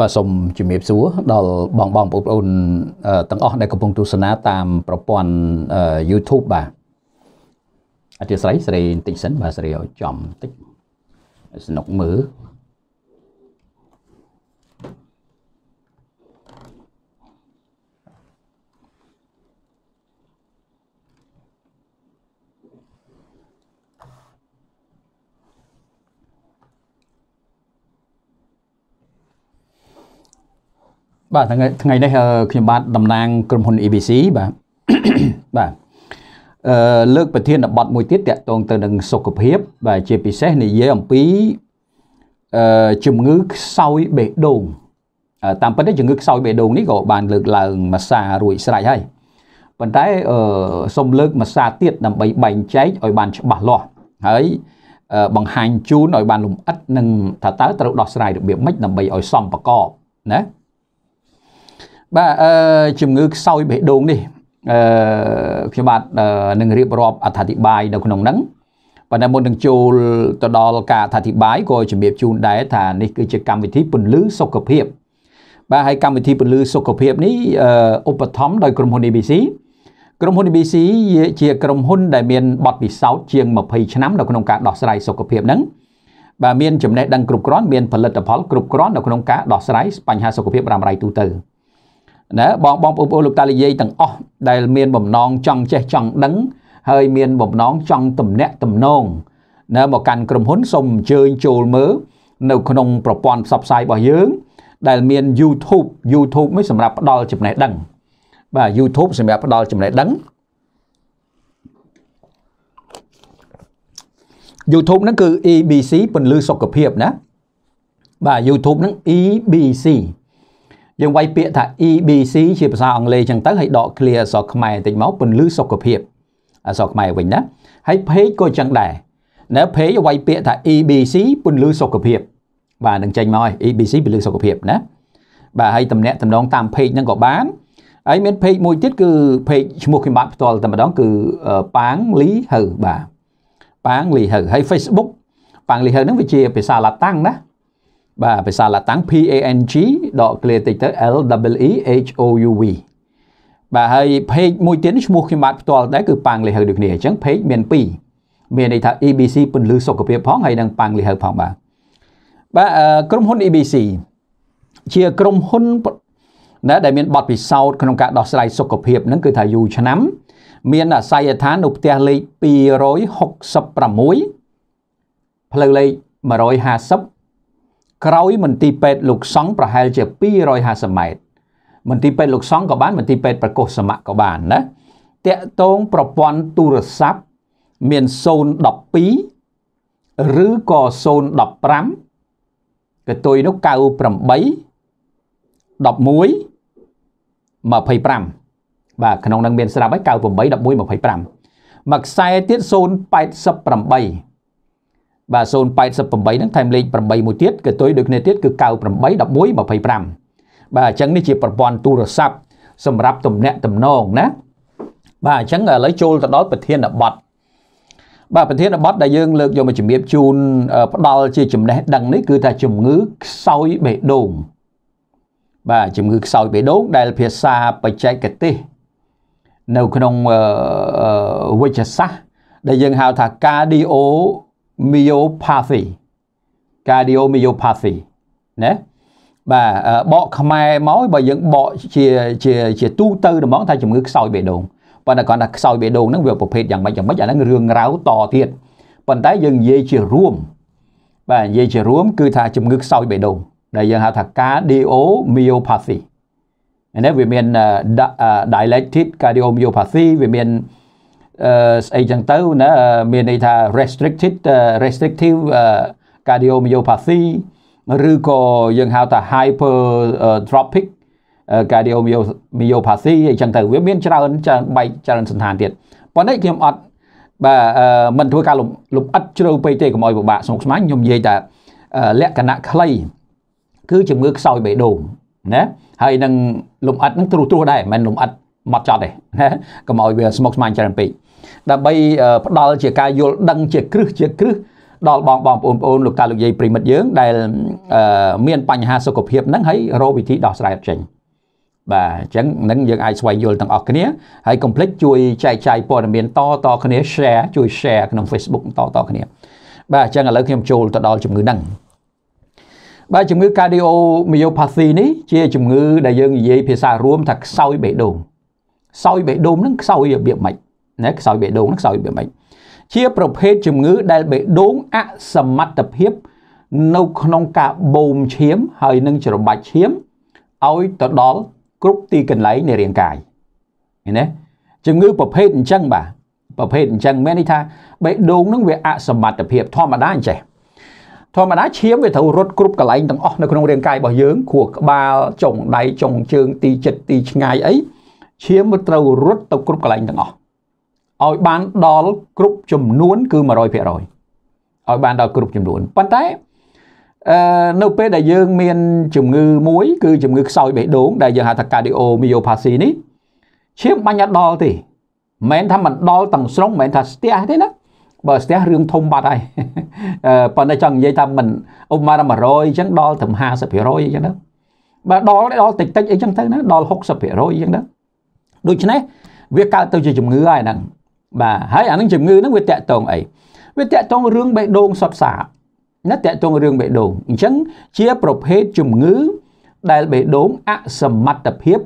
បាទសូមជំរាបសួរដល់បងបងបងប្អូនទាំងអស់ដែលកំពុងទស្សនាតាមប្រព័ន្ធ YouTube បាទអធិស្ឋានសេរីបន្តិចសិន បាទសេរីឲ្យចំបន្តិចสนุกមើលបាទថ្ងៃថ្ងៃនេះខ្ញុំបាទតំណាងក្រុមហ៊ុន ABC បាទបាទអឺលើកប្រធានបទមួយទៀតតកតងទៅនឹងសុខភាពបាទជាពិសេសនិយាយអំពីអឺជំងឺខ្សោយបេះដូងតាមពិតទៅជំងឺខ្សោយបេះដូងនេះក៏បានលើកឡើងមួយសារួចស្រេចហើយប៉ុន្តែអឺសូមលើកមួយសាទៀតដើម្បីបែងចែកឲ្យបានច្បាស់លាស់ហើយបង្ហាញជូនឲ្យបានលម្អិតនឹងថាតើត្រូវដោះស្រាយរបៀបម៉េចដើម្បីឲ្យសមប្រកបណាបាទអឺជំងឺខ្សោយបេះដូងនេះអឺខ្ញុំបាទនឹងរៀបរាប់អត្ថាធិប្បាយនៅក្នុងហ្នឹងប៉ុន្តែមុននឹងចូលទៅដល់ការអត្ថាធិប្បាយក៏ជំរាបជូនដែរថានេះគឺជាកម្មវិធីពន្លឺសុខភាពបាទហើយកម្មវិធីពន្លឺសុខភាពនេះឧបត្ថម្ភដោយក្រុមហ៊ុន ABC ក្រុមហ៊ុន ABC ជា ក្រុមហ៊ុន ដែលមានបទពិសោធន៍ជាង20ឆ្នាំនៅក្នុងការដោះស្រាយសុខភាពហ្នឹងបាទមានចំណេះដឹងគ្រប់គ្រាន់មានផលិតផលគ្រប់គ្រាន់នៅក្នុងការដោះស្រាយបញ្ហាសុខភាពរ៉ាំរ៉ៃទូទៅ។ណាបងបងប្អូនលោកតាលាយទាំងអស់ដែលមានបំណងចង់ចេះចង់ដឹងហើយមានបំណងចង់ទំនាក់ទំនងណាមកកាន់ក្រុមហ៊ុនសូមអញ្ជើញចូលមើលនៅក្នុង ប្រព័ន្ធផ្សព្វផ្សាយរបស់យើង ដែលមាន YouTube YouTube មួយសម្រាប់ផ្ដល់ចំណេះដឹងបាទ YouTube សម្រាប់ផ្ដល់ចំណេះដឹង YouTube ហ្នឹងគឺ EBC ពន្លឺសុខភាពណាបាទ YouTube ហ្នឹង EBC យើងវាយពាក្យថា EBC ជាភាសាអង់គ្លេសចឹងទៅហើយដក clear អក្សរខ្មែរបន្តិចមកពន្លឺសុខភាពអក្សរខ្មែរវិញណាហើយ page ក៏ចឹងដែរណា page វាយពាក្យថា EBC ពន្លឺសុខភាពបាទនឹងចេញមកហើយ EBC ពន្លឺសុខភាពណាបាទហើយតំណាក់តំណងតាម page ហ្នឹងក៏បានហើយមាន page មួយទៀតគឺ page ឈ្មោះខ្ញុំបាទផ្ទាល់តែម្ដងគឺប៉ាងលីហៅបាទប៉ាងលីហៅហើយ Facebook ប៉ាងលីហៅហ្នឹងវាជាភាសាឡាតាំងណាបាទភាសាឡាតាំង P A N G ដក clear តិចទៅ L W E H O U V បាទហើយ page មួយទៀតឈ្មោះខ្ញុំបាទផ្ទាល់ដែរគឺប៉ាំងលិហៅដូចគ្នាអញ្ចឹង page មាន2មានន័យថា EBC ពន្លឺសុខភាពផងហើយនិងប៉ាំងលិហៅផងបាទបាទក្រុមហ៊ុន EBC ជាក្រុមហ៊ុនណាដែលមានបទពិសោធន៍ក្នុងការដោះស្រាយសុខភាពហ្នឹងគឺថាយូរឆ្នាំ មានអាស័យដ្ឋាននៅផ្ទះលេខ266ផ្លូវលេខ150ក្រោយមន្ទីរពេទ្យលោកសង្ឃប្រហែល ជា250ម៉ែត្រមន្ទីរពេទ្យលោកសង្ឃក៏បានមន្ទីរពេទ្យប្រកុសសមៈក៏បានណាតកតងប្រព័ន្ធទូរស័ព្ទមាន012ឬក៏015កតុយនោះ98 11 25បាទក្នុងនឹងមានស្រាប់ហើយ98 11 25មកខ្សែទៀត088បាទ088ហ្នឹងថែមលេខ8មួយទៀតគឺទុយដូចគ្នាទៀតគឺ98 11 25បាទអញ្ចឹងនេះជាប្រព័ន្ធទូរស័ព្ទសម្រាប់ទំនាក់ទំនងណាបាទអញ្ចឹងឥឡូវចូលទៅដល់ប្រធានបទបាទប្រធានបទដែលយើងលើកយកមកជំរាបជូនផ្ដាល់ជាចំណេះដឹងនេះគឺថាជំងឺខ្សោយបេះដូងបាទជំងឺខ្សោយបេះដូងដែលភាសាបច្ចេកទេសនៅក្នុងវិជ្ជសាស្ត្រដែលយើងហៅថា cardio myopathy cardiomyopathy ណាបាទបកខ្មែរមកបើយើងបកជាជាជាទូទៅហ្មងថាជំងឺខ្សោយបេះដូងប៉ុន្តែគាត់ថាខ្សោយបេះដូងហ្នឹងវាប្រភេទយ៉ាងម៉េចយ៉ាងម៉េចអាហ្នឹងរឿងរ៉ាវតទៀតប៉ុន្តែយើងនិយាយជារួមបាទនិយាយជារួម គឺថាជំងឺខ្សោយបេះដូងដែលយើងហៅថា cardiomyopathy នេះវាមាន dilated cardiomyopathy វាមានស្អីចឹងទៅណាមានន័យថា restricted restrictive cardiomyopathy ឬក៏យើងហៅថា hypertrophic cardiomyopathy អីចឹងទៅ វាមានច្រើនច្រើនបែកច្រើនសន្តានទៀតប៉ុន្តែខ្ញុំអត់បាទមិនធ្វើការលំអិតជ្រៅពេកទេកុំឲ្យពិបាកស្មុគស្មាញខ្ញុំនិយាយតែលក្ខណៈខ្លីគឺជំងឺខ្សោយបេះដូងណាហើយនឹងលំអិតនឹងទ្រុសទ្រុសដែរមិនមែនលំអិតមកចត់ទេណាកុំឲ្យវាស្មុគស្មាញច្រើនពេកដើម្បីផ្ដល់ជាការយល់ដឹងជាគ្រឹះជាគ្រឹះដល់បងបងប្អូនប្អូនលោកតាលោកយាយប្រិមិត្តយើងដែលមានបញ្ហាសុខភាពហ្នឹងហើយរកវិធីដោះស្រាយចេញបាទអញ្ចឹងនឹងយើងអាចស្វែងយល់ទាំងអស់គ្នា ហើយកុំភ្លេចជួយចែកចាយព័ត៌មាន ត ត គ្នា share ជួយ share ក្នុង Facebook តតគ្នា បាទអញ្ចឹងឥឡូវខ្ញុំចូលទៅដល់ជំងឺហ្នឹងបាទជំងឺ cardiomyopathy នេះ ជា ជំងឺដែលយើងនិយាយភាសារួមថាខ្សោយបេះដូងខ្សោយបេះដូងហ្នឹងខ្សោយរបៀបម៉េចណាខ្សោយបេះដូងខ្សោយវាមិនជាប្រភេទជំងឺដែលបេះដូងអសមត្ថភាព នៅក្នុងការបូមឈាមហើយនឹងច្របាច់ឈាមឲ្យទៅដល់គ្រប់ទីកន្លែងនៃរាងកាយឃើញទេជំងឺប្រភេទអញ្ចឹងបាទប្រភេទអញ្ចឹងមានន័យថា បេះដូងនឹងវា អសមត្ថភាពធម្មតាអញ្ចេះធម្មតាឈាមវាត្រូវរត់គ្រប់កន្លែងទាំងអស់នៅក្នុងរាងកាយរបស់យើងខួរក្បាលចុងដៃចុងជើងទីចិត្តទីឆ្ងាយអីឈាមវាត្រូវរត់ទៅគ្រប់កន្លែងទាំងអស់ឲ្យបានដល់គ្រប់ចំនួនគឺ100%ឲ្យបានដល់គ្រប់ចំនួនប៉ុន្តែអឺនៅពេលដែលយើងមានជំងឺមួយ គឺជំងឺខ្សោយបេះដូងដែលយើងហៅថា cardiomyopathy នេះឈាមបាញ់អត់ដល់ទេមិនថាមិនដល់ទាំងស្រុងមិនថាស្ទះទេណាបើស្ទះរឿងធំបាត់ហើយប៉ុន្តែចង់និយាយថាមិនឧបមាដល់100អញ្ចឹងដល់ត្រឹម50%អញ្ចឹងណាបើដល់ដល់តិចតិចអីចឹងទៅណាដល់60%អញ្ចឹងណាដូច្នេះវាកើតទៅជាជំងឺហើយហ្នឹងបាទហើយអានឹងជំងឺហ្នឹងវាតកតងអីវាតកតងរឿងបេះដូងសុតសាណាតកតងរឿងបេះដូងអញ្ចឹងជាប្រភេទជំងឺដែលបេះដូងអសមត្ថភាព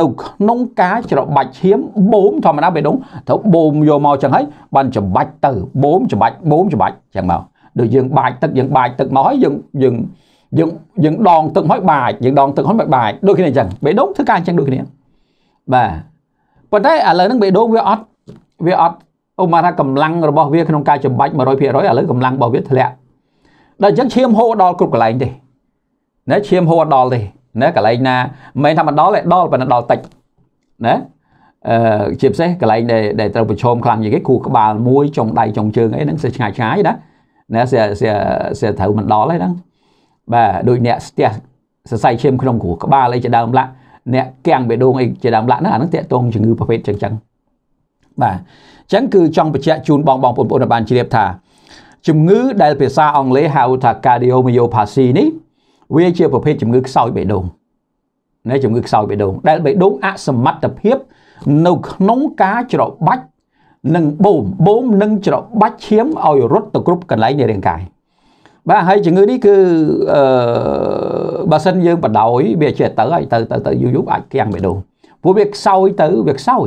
នៅក្នុងការច្របាច់ឈាមបូមធម្មតាបេះដូងត្រូវបូមយកមកចឹងហើយបានច្របាច់ទៅបូមច្របាច់បូមច្របាច់ចឹងមកដូចយើងបាចទឹកយើងបាចទឹកមកហើយយើងយើងយើងយើងដងទឹកហើយបាចយើងដងទឹកហើយមិនបាចដូចគ្នាចឹងបេះដូងធ្វើការចឹងដូចគ្នាបាទប៉ុន្តែឥឡូវហ្នឹងបេះដូងវាអត់វាអត់ឧបមាថាកម្លាំងរបស់វាក្នុងការចម្បាច់100%ឥឡូវកម្លាំងរបស់វាធ្លាក់ដល់អញ្ចឹងឈាមហូរដល់គ្រប់កន្លែងទេណាឈាមហូរដល់ទេណាកន្លែងណាមិនមែនថាមិនដល់ទេដល់ប៉ុន្តែដល់តិចណាអឺជាពិសេសកន្លែងដែលដែលត្រូវប្រឈមខ្លាំងជាងគេគូក្បាលមួយចុងដៃចុងជើងអីហ្នឹងស្ទើរឆ្ងាយឆ្ងាយណាណាស្ទើរស្ទើរស្ទើរត្រូវមិនដល់ទេហ្នឹងបាទដូចអ្នកស្ទះសរសៃឈាមក្នុងគ្រូក្បាលអីជាដើមឡាក់អ្នកកាំងបេះដូងអីជាដើមឡាក់ហ្នឹងអាហ្នឹងតាក់ទងជំងឺប្រភេទចឹងចឹងបាទអញ្ចឹងគឺចង់បញ្ជាក់ជូនបងបងប្អូនបានជ្រាបថាជំងឺដែលភាសាអង់គ្លេសហៅថា cardiomyopathy នេះវាជាប្រភេទជំងឺខ្សោយបេះដូងនៃជំងឺខ្សោយបេះដូងដែលបេះដូងអសមត្ថភាពនៅក្នុងការច្របាច់និងបូមបូមនិងច្របាច់ឈាមឲ្យរត់ទៅគ្រប់កន្លែងនៃរាងកាយបាទហើយជំងឺនេះគឺអឺបើសិនយើងបដ ாய் វាចេះទៅហើយទៅទៅទៅយូរយូរអាចគាំងបេះដូងព្រោះវាខ្សោយទៅវាខ្សោយ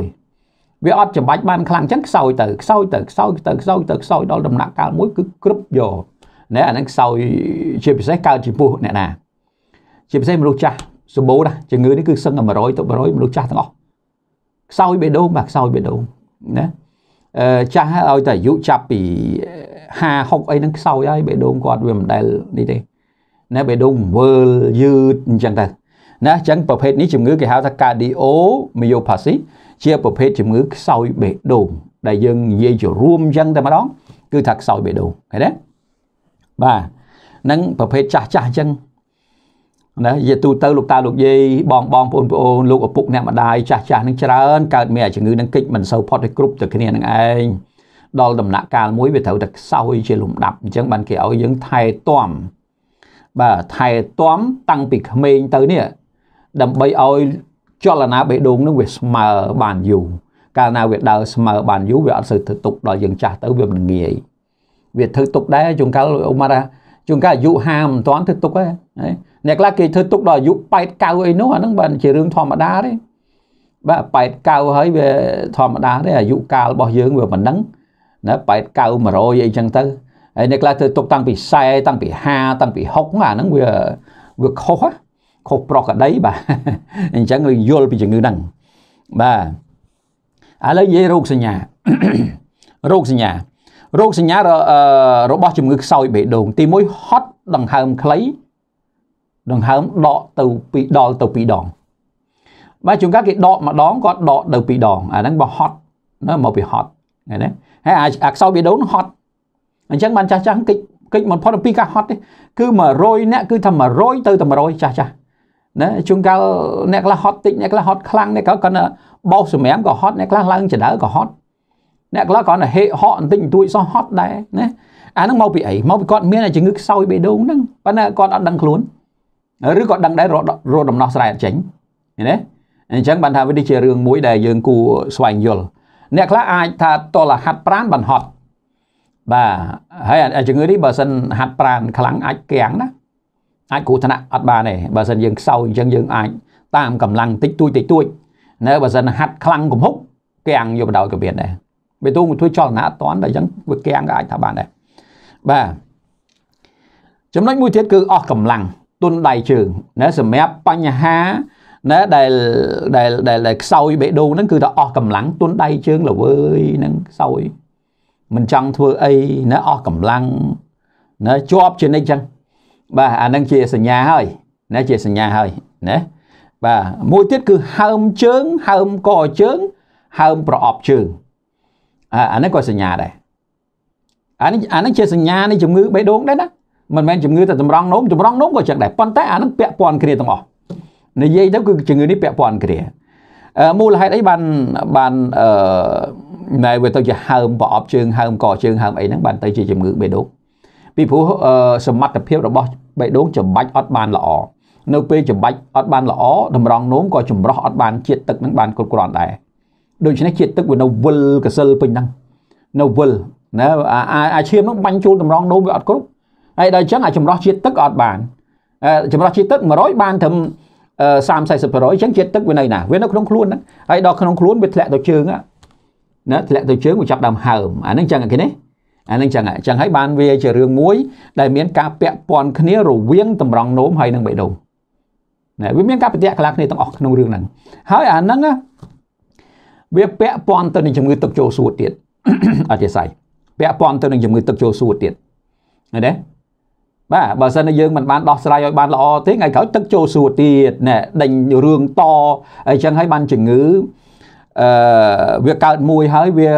វាអត់ចំបាច់បានខ្លាំងចឹងខ្សោយទៅខ្សោយទៅខ្សោយទៅខ្សោយទៅខ្សោយដល់ដំណាក់កាលមួយគឺគ្រប់យកណែអានឹងខ្សោយជាពិសេសកើតចំពោះអ្នកណាជាពិសេសមនុស្សចាស់សម្បូរណាស់ជំងឺនេះគឺសឹងតែ100ទៅ100មនុស្សចាស់ទាំងអស់ខ្សោយបេះដូងបាទខ្សោយបេះដូងណាអឺចាស់ឲ្យតែអាយុចាប់ពី50 60អីហ្នឹងខ្សោយហើយបេះដូងគាត់វាមិនដែលនេះទេណែបេះដូងវល់យឺតអញ្ចឹងទៅណាអញ្ចឹងប្រភេទនេះជំងឺគេហៅថា cardiomyopathy ជាប្រភេទជំងឺខ្សោយបេះដូងដែលយើងនិយាយជារួមអញ្ចឹងតែម្ដងគឺថាខ្សោយបេះដូងឃើញទេបាទនឹងប្រភេទចាស់ចាស់អញ្ចឹងណាយាទូទៅលោកតាលោកយាយបងបងប្អូនប្អូនលោកឪពុកអ្នកម្ដាយចាស់ចាស់នឹងច្រើនកើតមានជំងឺនឹងកិច្ចមិនសូវផុតឲ្យគ្រប់ទៅគ្នានឹងឯងដល់ដំណាក់កាលមួយវាត្រូវតែខ្សោយជាលំដាប់អញ្ចឹងបានគេឲ្យយើងថែទាំបាទថែទាំតាំងពីក្មេងទៅនេះដើម្បីឲ្យចលនាបេះដូងនឹងវាស្មើបានយូរកាលណាវាដើរស្មើបានយូរវាអត់សូវធ្វើទុកដល់យើងចាស់ទៅវាមិនងាយវាធ្វើទុកដែរជួនកាលអូម៉ារ៉ាជួនកាលអាយុ50មិនតាន់ធ្វើទុកដែរអ្នកខ្លះគេធ្វើទុកដល់អាយុ8 9អីនោះអាហ្នឹងបានជារឿងធម្មតាទេបាទ8 9ហើយវាធម្មតាទេអាយុកាលរបស់យើងវាប៉ុណ្ណឹងណា8 9 100អីចឹងទៅហើយអ្នកខ្លះធ្វើទុកតាំងពី40តាំងពី50តាំងពី60អាហ្នឹងវាវាខុសខុសប្រកក្តីបាទអញ្ចឹងយើងយល់ពីជំងឺហ្នឹងបាទឥឡូវនិយាយរោគសញ្ញារោគសញ្ញារោគសញ្ញារបស់ជំងឺខ្សោយបេះដូងទី1ហត់ដង្ហើមខ្លីដង្ហើមដកទៅពីដល់ទៅពីដងបាទជួនកាលគេដកម្ដងគាត់ដកទៅពីដងអាហ្នឹងបើហត់ណាមកពីហត់ហ្នឹងហើយអាខ្សោយបេះដូងហត់អញ្ចឹងបានចាស់ចាស់គេគេមិនផុតអំពីការហត់ទេគឺ100អ្នកគឺថា100ទៅ100ចាស់ចាស់ណាជួនកាលអ្នកខ្លះហត់តិចអ្នកខ្លះហត់ខ្លាំងអ្នកខ្លះគាត់បោសសម្រាមក៏ហត់អ្នកខ្លះឡើងចដៅក៏ហត់អ្នកខ្លះគាត់ហេហក់បន្តិចបន្តួចសោះហត់ដែរណាអាហ្នឹងមកពីអីមកពីគាត់មានជំងឺខ្សោយបេះដូងហ្នឹងប៉ុន្តែគាត់អត់ដឹងខ្លួនឬក៏ដឹងដែររត់ដំណោះស្រាយអត់ចេញឃើញទេអញ្ចឹងបានថាវានេះជារឿងមួយដែលយើងគួរស្វែងយល់អ្នកខ្លះអាចថាតលហាត់ប្រានបានហត់បាទហើយជំងឺនេះបើសិនហាត់ប្រានខ្លាំងអាចគាំងណាអាចគ្រោះថ្នាក់អត់បានទេបើសិនយើងខ្សោយអញ្ចឹងយើងអាចតាមកម្លាំងតិចតួចតិចតួចនៅបើសិនហាត់ខ្លាំងគំហុកគាំងយកបដោយក៏មានដែរវាទូធ្វើចលនាអត់តាន់តែអញ្ចឹងវាគាំងក៏អាចថាបានដែរបាទចំណុចមួយទៀតគឺអស់កម្លាំងទុនដៃជើងណាសម្រាប់បញ្ហាណាដែលដែលដែលខ្សោយបេះដូងហ្នឹងគឺថាអស់កម្លាំងទុនដៃជើងល្វើយហ្នឹងខ្សោយមិនចង់ធ្វើអីណាអស់កម្លាំងណាជាប់ជានិច្ចចឹងបាទអានឹងជាសញ្ញាហើយណាជាសញ្ញាហើយណាបាទមួយទៀតគឺហើមជើងហើមកជើងហើមប្រអប់ជើងអានេះក៏សញ្ញាដែរអានេះអានេះជាសញ្ញានៃជំងឺបេះដូងដែរណាមិនមែនជំងឺតែតម្រង់នោមតម្រង់នោមក៏ចឹងដែរប៉ុន្តែអានឹងពាក់ព័ន្ធគ្នាទាំងអស់និយាយទៅគឺជំងឺនេះពាក់ព័ន្ធគ្នាមូលហេតុអីបានបានអឺណែវាទៅជាហើមប្រអប់ជើងហើមកជើងហើមអីហ្នឹងបានទៅជាជំងឺបេះដូងពីព្រោះសមត្ថភាពរបស់បេះដូងចំបាច់អត់បានល្អនៅពេលចំបាច់អត់បានល្អតម្រងនោមក៏ចម្រោះអត់បានជាតិទឹកនឹងបានគ្រប់គ្រាន់ដែរដូច្នេះជាតិទឹកវានៅវិលកសិលពេញហ្នឹងនៅវិលណាអាឈាមហ្នឹងបាញ់ចូលតម្រងនោមវាអត់គ្រប់ហើយដល់អញ្ចឹងអាចម្រោះជាតិទឹកអត់បានចម្រោះជាតិទឹក100បានត្រឹម30 40%អញ្ចឹងជាតិទឹកវានៅណាវានៅក្នុងខ្លួនហ្នឹងហើយដល់ក្នុងខ្លួនវាធ្លាក់ទៅជើងណាធ្លាក់ទៅជើងវាចាប់ដើមហើមអាហ្នឹងអញ្ចឹងគេនេះអានឹងចឹងចឹងហើយបានវាជារឿងមួយ ដែលមានការពាក់ព័ន្ធគ្នារវាងតម្រង់នោមហើយនឹងបេះដូងណាវាមានការប្រតិកម្មខ្លះគ្នាទាំងអស់ក្នុងរឿងហ្នឹងហើយអាហ្នឹងវាពាក់ព័ន្ធទៅនឹងជំងឺទឹកចូលសួតទៀតអតិស័យពាក់ព័ន្ធទៅនឹងជំងឺទឹកចូលសួតទៀតឃើញទេបាទបើសិនជាយើងមិនបានដោះស្រាយឲ្យបានល្អទេថ្ងៃក្រោយទឹកចូលសួតទៀតណែដេញរឿងតអីចឹងហើយបានជំងឺអឺវាកើតមួយហើយវា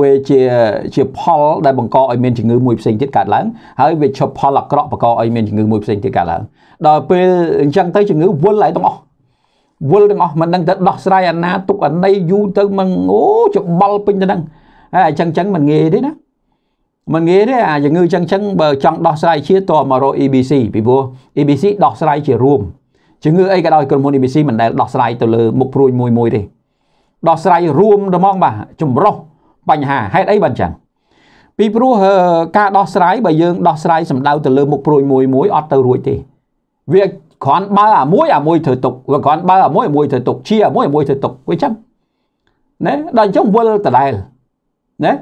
វាជាជាផលដែលបង្កឲ្យមានជំងឺមួយផ្សេងទៀតកើតឡើង ហើយវាឈប់ផលអាក្រក់បង្កឲ្យមានជំងឺមួយផ្សេងទៀតកើតឡើងដល់ពេលអញ្ចឹងទៅជំងឺវល់ហើយទាំងអស់វល់ទាំងអស់មិនដឹងទៅដោះស្រាយអាណាទុកអាណីយូរទៅមិនអូច្បល់ពេញទៅហ្នឹងហើយអញ្ចឹងអញ្ចឹងមិនងាយទេណាមិនងាយទេអាជំងឺអញ្ចឹងអញ្ចឹងបើចង់ដោះស្រាយជាតមករក EBC ពីព្រោះ EBC ដោះស្រាយជារួមជំងឺអីក៏ដោយក្រុមហ៊ុន EBC មិនដែលដោះស្រាយទៅលើមុខព្រួយមួយមួយទេដោះស្រាយរួមត្មងបាទចម្រោះបញ្ហាហេតុអីបានចឹងពីព្រោះការដោះស្រាយបើយើងដោះស្រាយសំដៅទៅលើមុខព្រួយមួយមួយអត់ទៅរួចទេវាគ្រាន់បើអាមួយអាមួយធ្វើទុកវាគ្រាន់បើអាមួយអាមួយធ្វើទុកជាអាមួយអាមួយធ្វើទុកវាចឹងណាដល់អញ្ចឹងវិលដដែលណា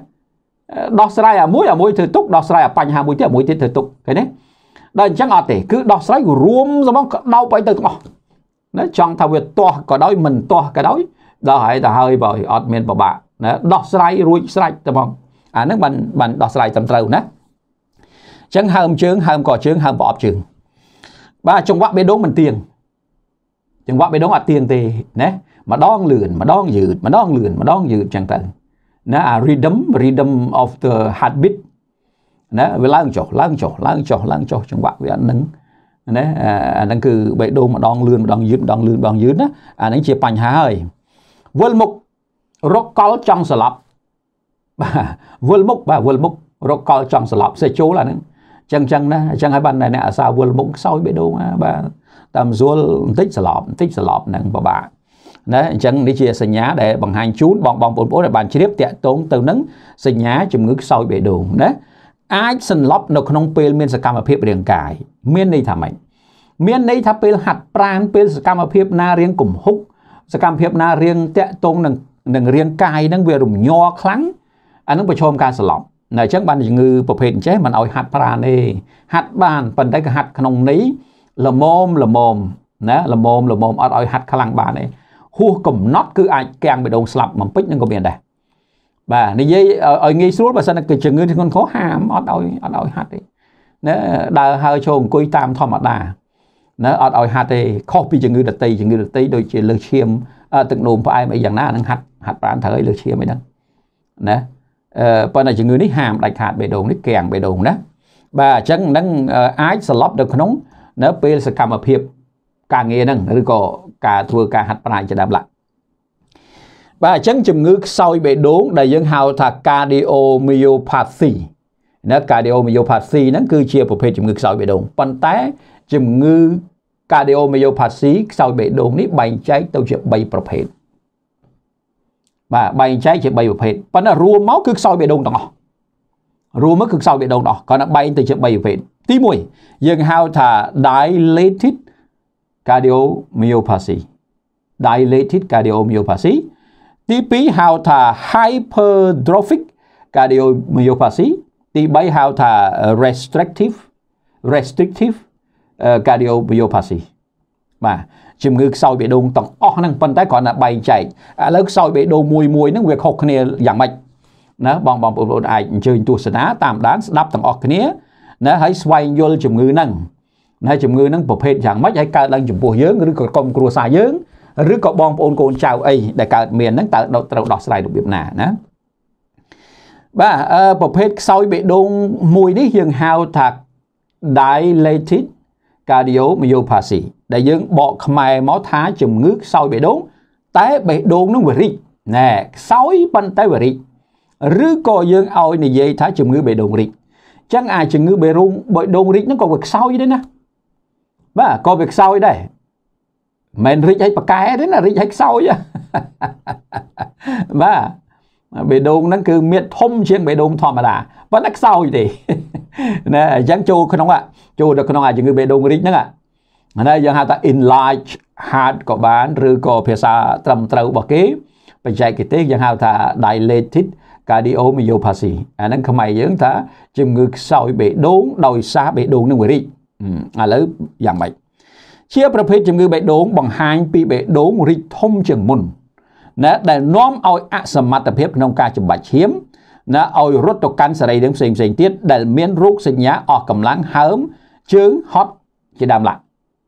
ដោះស្រាយអាមួយអាមួយធ្វើទុកដោះស្រាយអាបញ្ហាមួយទៀតអាមួយទៀតធ្វើទុកឃើញទេដល់អញ្ចឹងអត់ទេគឺដោះស្រាយរួមសម្បងដោបឲ្យទៅទាំងអស់ណាចង់ថាវាទាស់ក៏ដោយមិនទាស់ក៏ដោយដល់ហើយទៅហើយបើអត់មានពិបាកណាដោះស្រាយរួចស្រេចតែបងអាហ្នឹងបានបានដោះស្រាយត្រឹមត្រូវណាអញ្ចឹងហើមជើងហើមកជើងហើមប្រអប់ជើងបាទចង្វាក់បេះដូងមិនទៀងចង្វាក់បេះដូងអត់ទៀងទេណាម្ដងលឿនម្ដងយឺតម្ដងលឿនម្ដងយឺតអញ្ចឹងទៅណាអា rhythm rhythm of the heartbeat ណាវាឡើងចុះឡើងចុះឡើងចុះឡើងចុះចង្វាក់វាអត់នឹងណាអាហ្នឹងគឺបេះដូងម្ដងលឿនម្ដងយឺតម្ដងលឿនម្ដងយឺតណាអាហ្នឹងជាបញ្ហាហើយវិលមុខរកកលចង់ស្លាប់បាទវិលមុខបាទវិលមុខរកកលចង់ស្លាប់សេះចូលអាហ្នឹងចឹងចឹងណាអញ្ចឹងហើយបានអ្នកអាសាវល់មុខខ្សោយបេះដូងណាបាទតាមស្រួលបន្តិចស្លាប់បន្តិចស្លាប់នឹងពិបាកណាអញ្ចឹងនេះជាសញ្ញាដែលបង្ហាញជូនបងបងប្អូនបងដែលបានជ្រាបតាក់ទងទៅនឹងសញ្ញាជំងឺខ្សោយបេះដូងណាអាចសន្លប់នៅក្នុងពេលមានសកម្មភាពរាងកាយមានន័យថាម៉េចមានន័យថាពេលហាត់ប្រាណពេលសកម្មភាពណារៀងកំហុកសកម្មភាពណារៀងតាក់ទងនឹងនឹងរាងកាយហ្នឹងវារំញ័រខ្លាំងអានឹងប្រឈមការស្លាប់តែអញ្ចឹងបានជំងឺប្រភេទអញ្ចេះមិនឲ្យហាត់ប្រាណទេហាត់បានប៉ុន្តែក៏ហាត់ក្នុងនេះល្មមល្មមណាល្មមល្មមអត់ឲ្យហាត់ខ្លាំងបានទេហួសកំណត់គឺអាចកាំងបេះដូងស្លាប់បំពេចនឹងក៏មានដែរបាទនិយាយឲ្យងាយស្រួលបើសិនជាជំងឺធ្ងន់ធ្ងរហាមអត់ឲ្យអត់ឲ្យហាត់ទេណាដើរហើរចូលអង្គុយតាមធម្មតាណាអត់ឲ្យហាត់ទេខុសពីជំងឺដតីជំងឺដតីដូចជាលើសឈាម ទឹកនោមផ្អែមអីយ៉ាងណាហ្នឹងហាត់ហាត់ប្រានត្រូវឲ្យលើសឈាមអីហ្នឹងណាអឺប៉ុន្តែជំងឺនេះហាមដាច់ខាតបេះដូងនេះកាំងបេះដូងណាបាទអញ្ចឹងនឹងអាចសន្លប់នៅក្នុង នៅពេលសកម្មភាព ការងារហ្នឹងឬក៏ការធ្វើការហាត់ប្រាណជាដើមឡើយបាទអញ្ចឹងជំងឺខ្សោយបេះដូងដែលយើងហៅថា cardiomyopathy ណា cardiomyopathy ហ្នឹងគឺជាប្រភេទជំងឺខ្សោយបេះដូងប៉ុន្តែជំងឺ cardiomyopathy ខ្សោយបេះដូងនេះបែងចែកទៅជា3ប្រភេទបាទបែងចែកជា3ប្រភេទប៉ុន្តែរួមមកគឺខ្សោយបេះដូងទាំងអស់រួមមកគឺខ្សោយបេះដូងទាំងអស់គាត់បែងទៅជា3ប្រភេទទី1យើងហៅថា dilated cardiomyopathy dilated cardiomyopathy ទី2ហៅថា hypertrophic cardiomyopathy ទី3ហៅថា restrictive restrictive cardiomyopathy បាទជំងឺខ្សោយបេះដូងទាំងអស់ហ្នឹងប៉ុន្តែគ្រាន់តែបែងចែកឥឡូវខ្សោយបេះដូងមួយមួយហ្នឹងវាខុសគ្នាយ៉ាងម៉េចណាបងបងប្អូនអាចអញ្ជើញទស្សនាតាមដានស្ដាប់ទាំងអស់គ្នាណាហើយស្វែងយល់ជំងឺហ្នឹងណាជំងឺហ្នឹងប្រភេទយ៉ាងម៉េចហើយកើតឡើងចំពោះយើងឬក៏ក្រុមគ្រួសារយើងឬក៏បងប្អូនកូនចៅអីដែលកើតមានហ្នឹងតើត្រូវដោះស្រាយរបៀបណាណាបាទប្រភេទខ្សោយបេះដូងមួយនេះយើងហៅថា dilated cardiomyopathy ដែលយើងបកខ្មែរមកថាជំងឺខ្សោយបេះដូងតែបេះដូងនឹងវារីកណែខ្សោយប៉ុន្តែវារីកឬក៏យើងឲ្យនិយាយថាជំងឺបេះដូងរីកចឹងអាជំងឺបេះដូងបេះដូងរីកហ្នឹងក៏វាខ្សោយដែរណាបាទក៏វាខ្សោយដែរមិនរីកឲ្យប៉កែទេណារីកឲ្យខ្សោយបាទបេះដូងហ្នឹងគឺមាន ធំជាងបេះដូងធម្មតាប៉ុន្តែខ្សោយទេណាអញ្ចឹងចូលក្នុងចូលទៅក្នុងអាជំងឺបេះដូងរីកហ្នឹងណាយើងហៅថា enlarge heart ក៏បាន ឬក៏ភាសាត្រឹមត្រូវរបស់គេបច្ចេកទេសយើងហៅថា dilated cardiomyopathy អាហ្នឹងខ្មែរយើងថា ជំងឺខ្សោយបេះដូងដោយសារបេះដូងនឹងវារីកឥឡូវយ៉ាងម៉េចជាប្រភេទជំងឺបេះដូងបង្ហាញ ពីបេះដូងរីកធំជាងមុនណាដែលនាំឲ្យអសមត្ថភាពក្នុងការចម្បាច់ឈាមណាឲ្យរត់ទៅកាន់សរីរាង្គផ្សេងផ្សេងទៀតដែលមានរោគសញ្ញាអស់កម្លាំងហើមជើងហត់ជាដើមឡើយ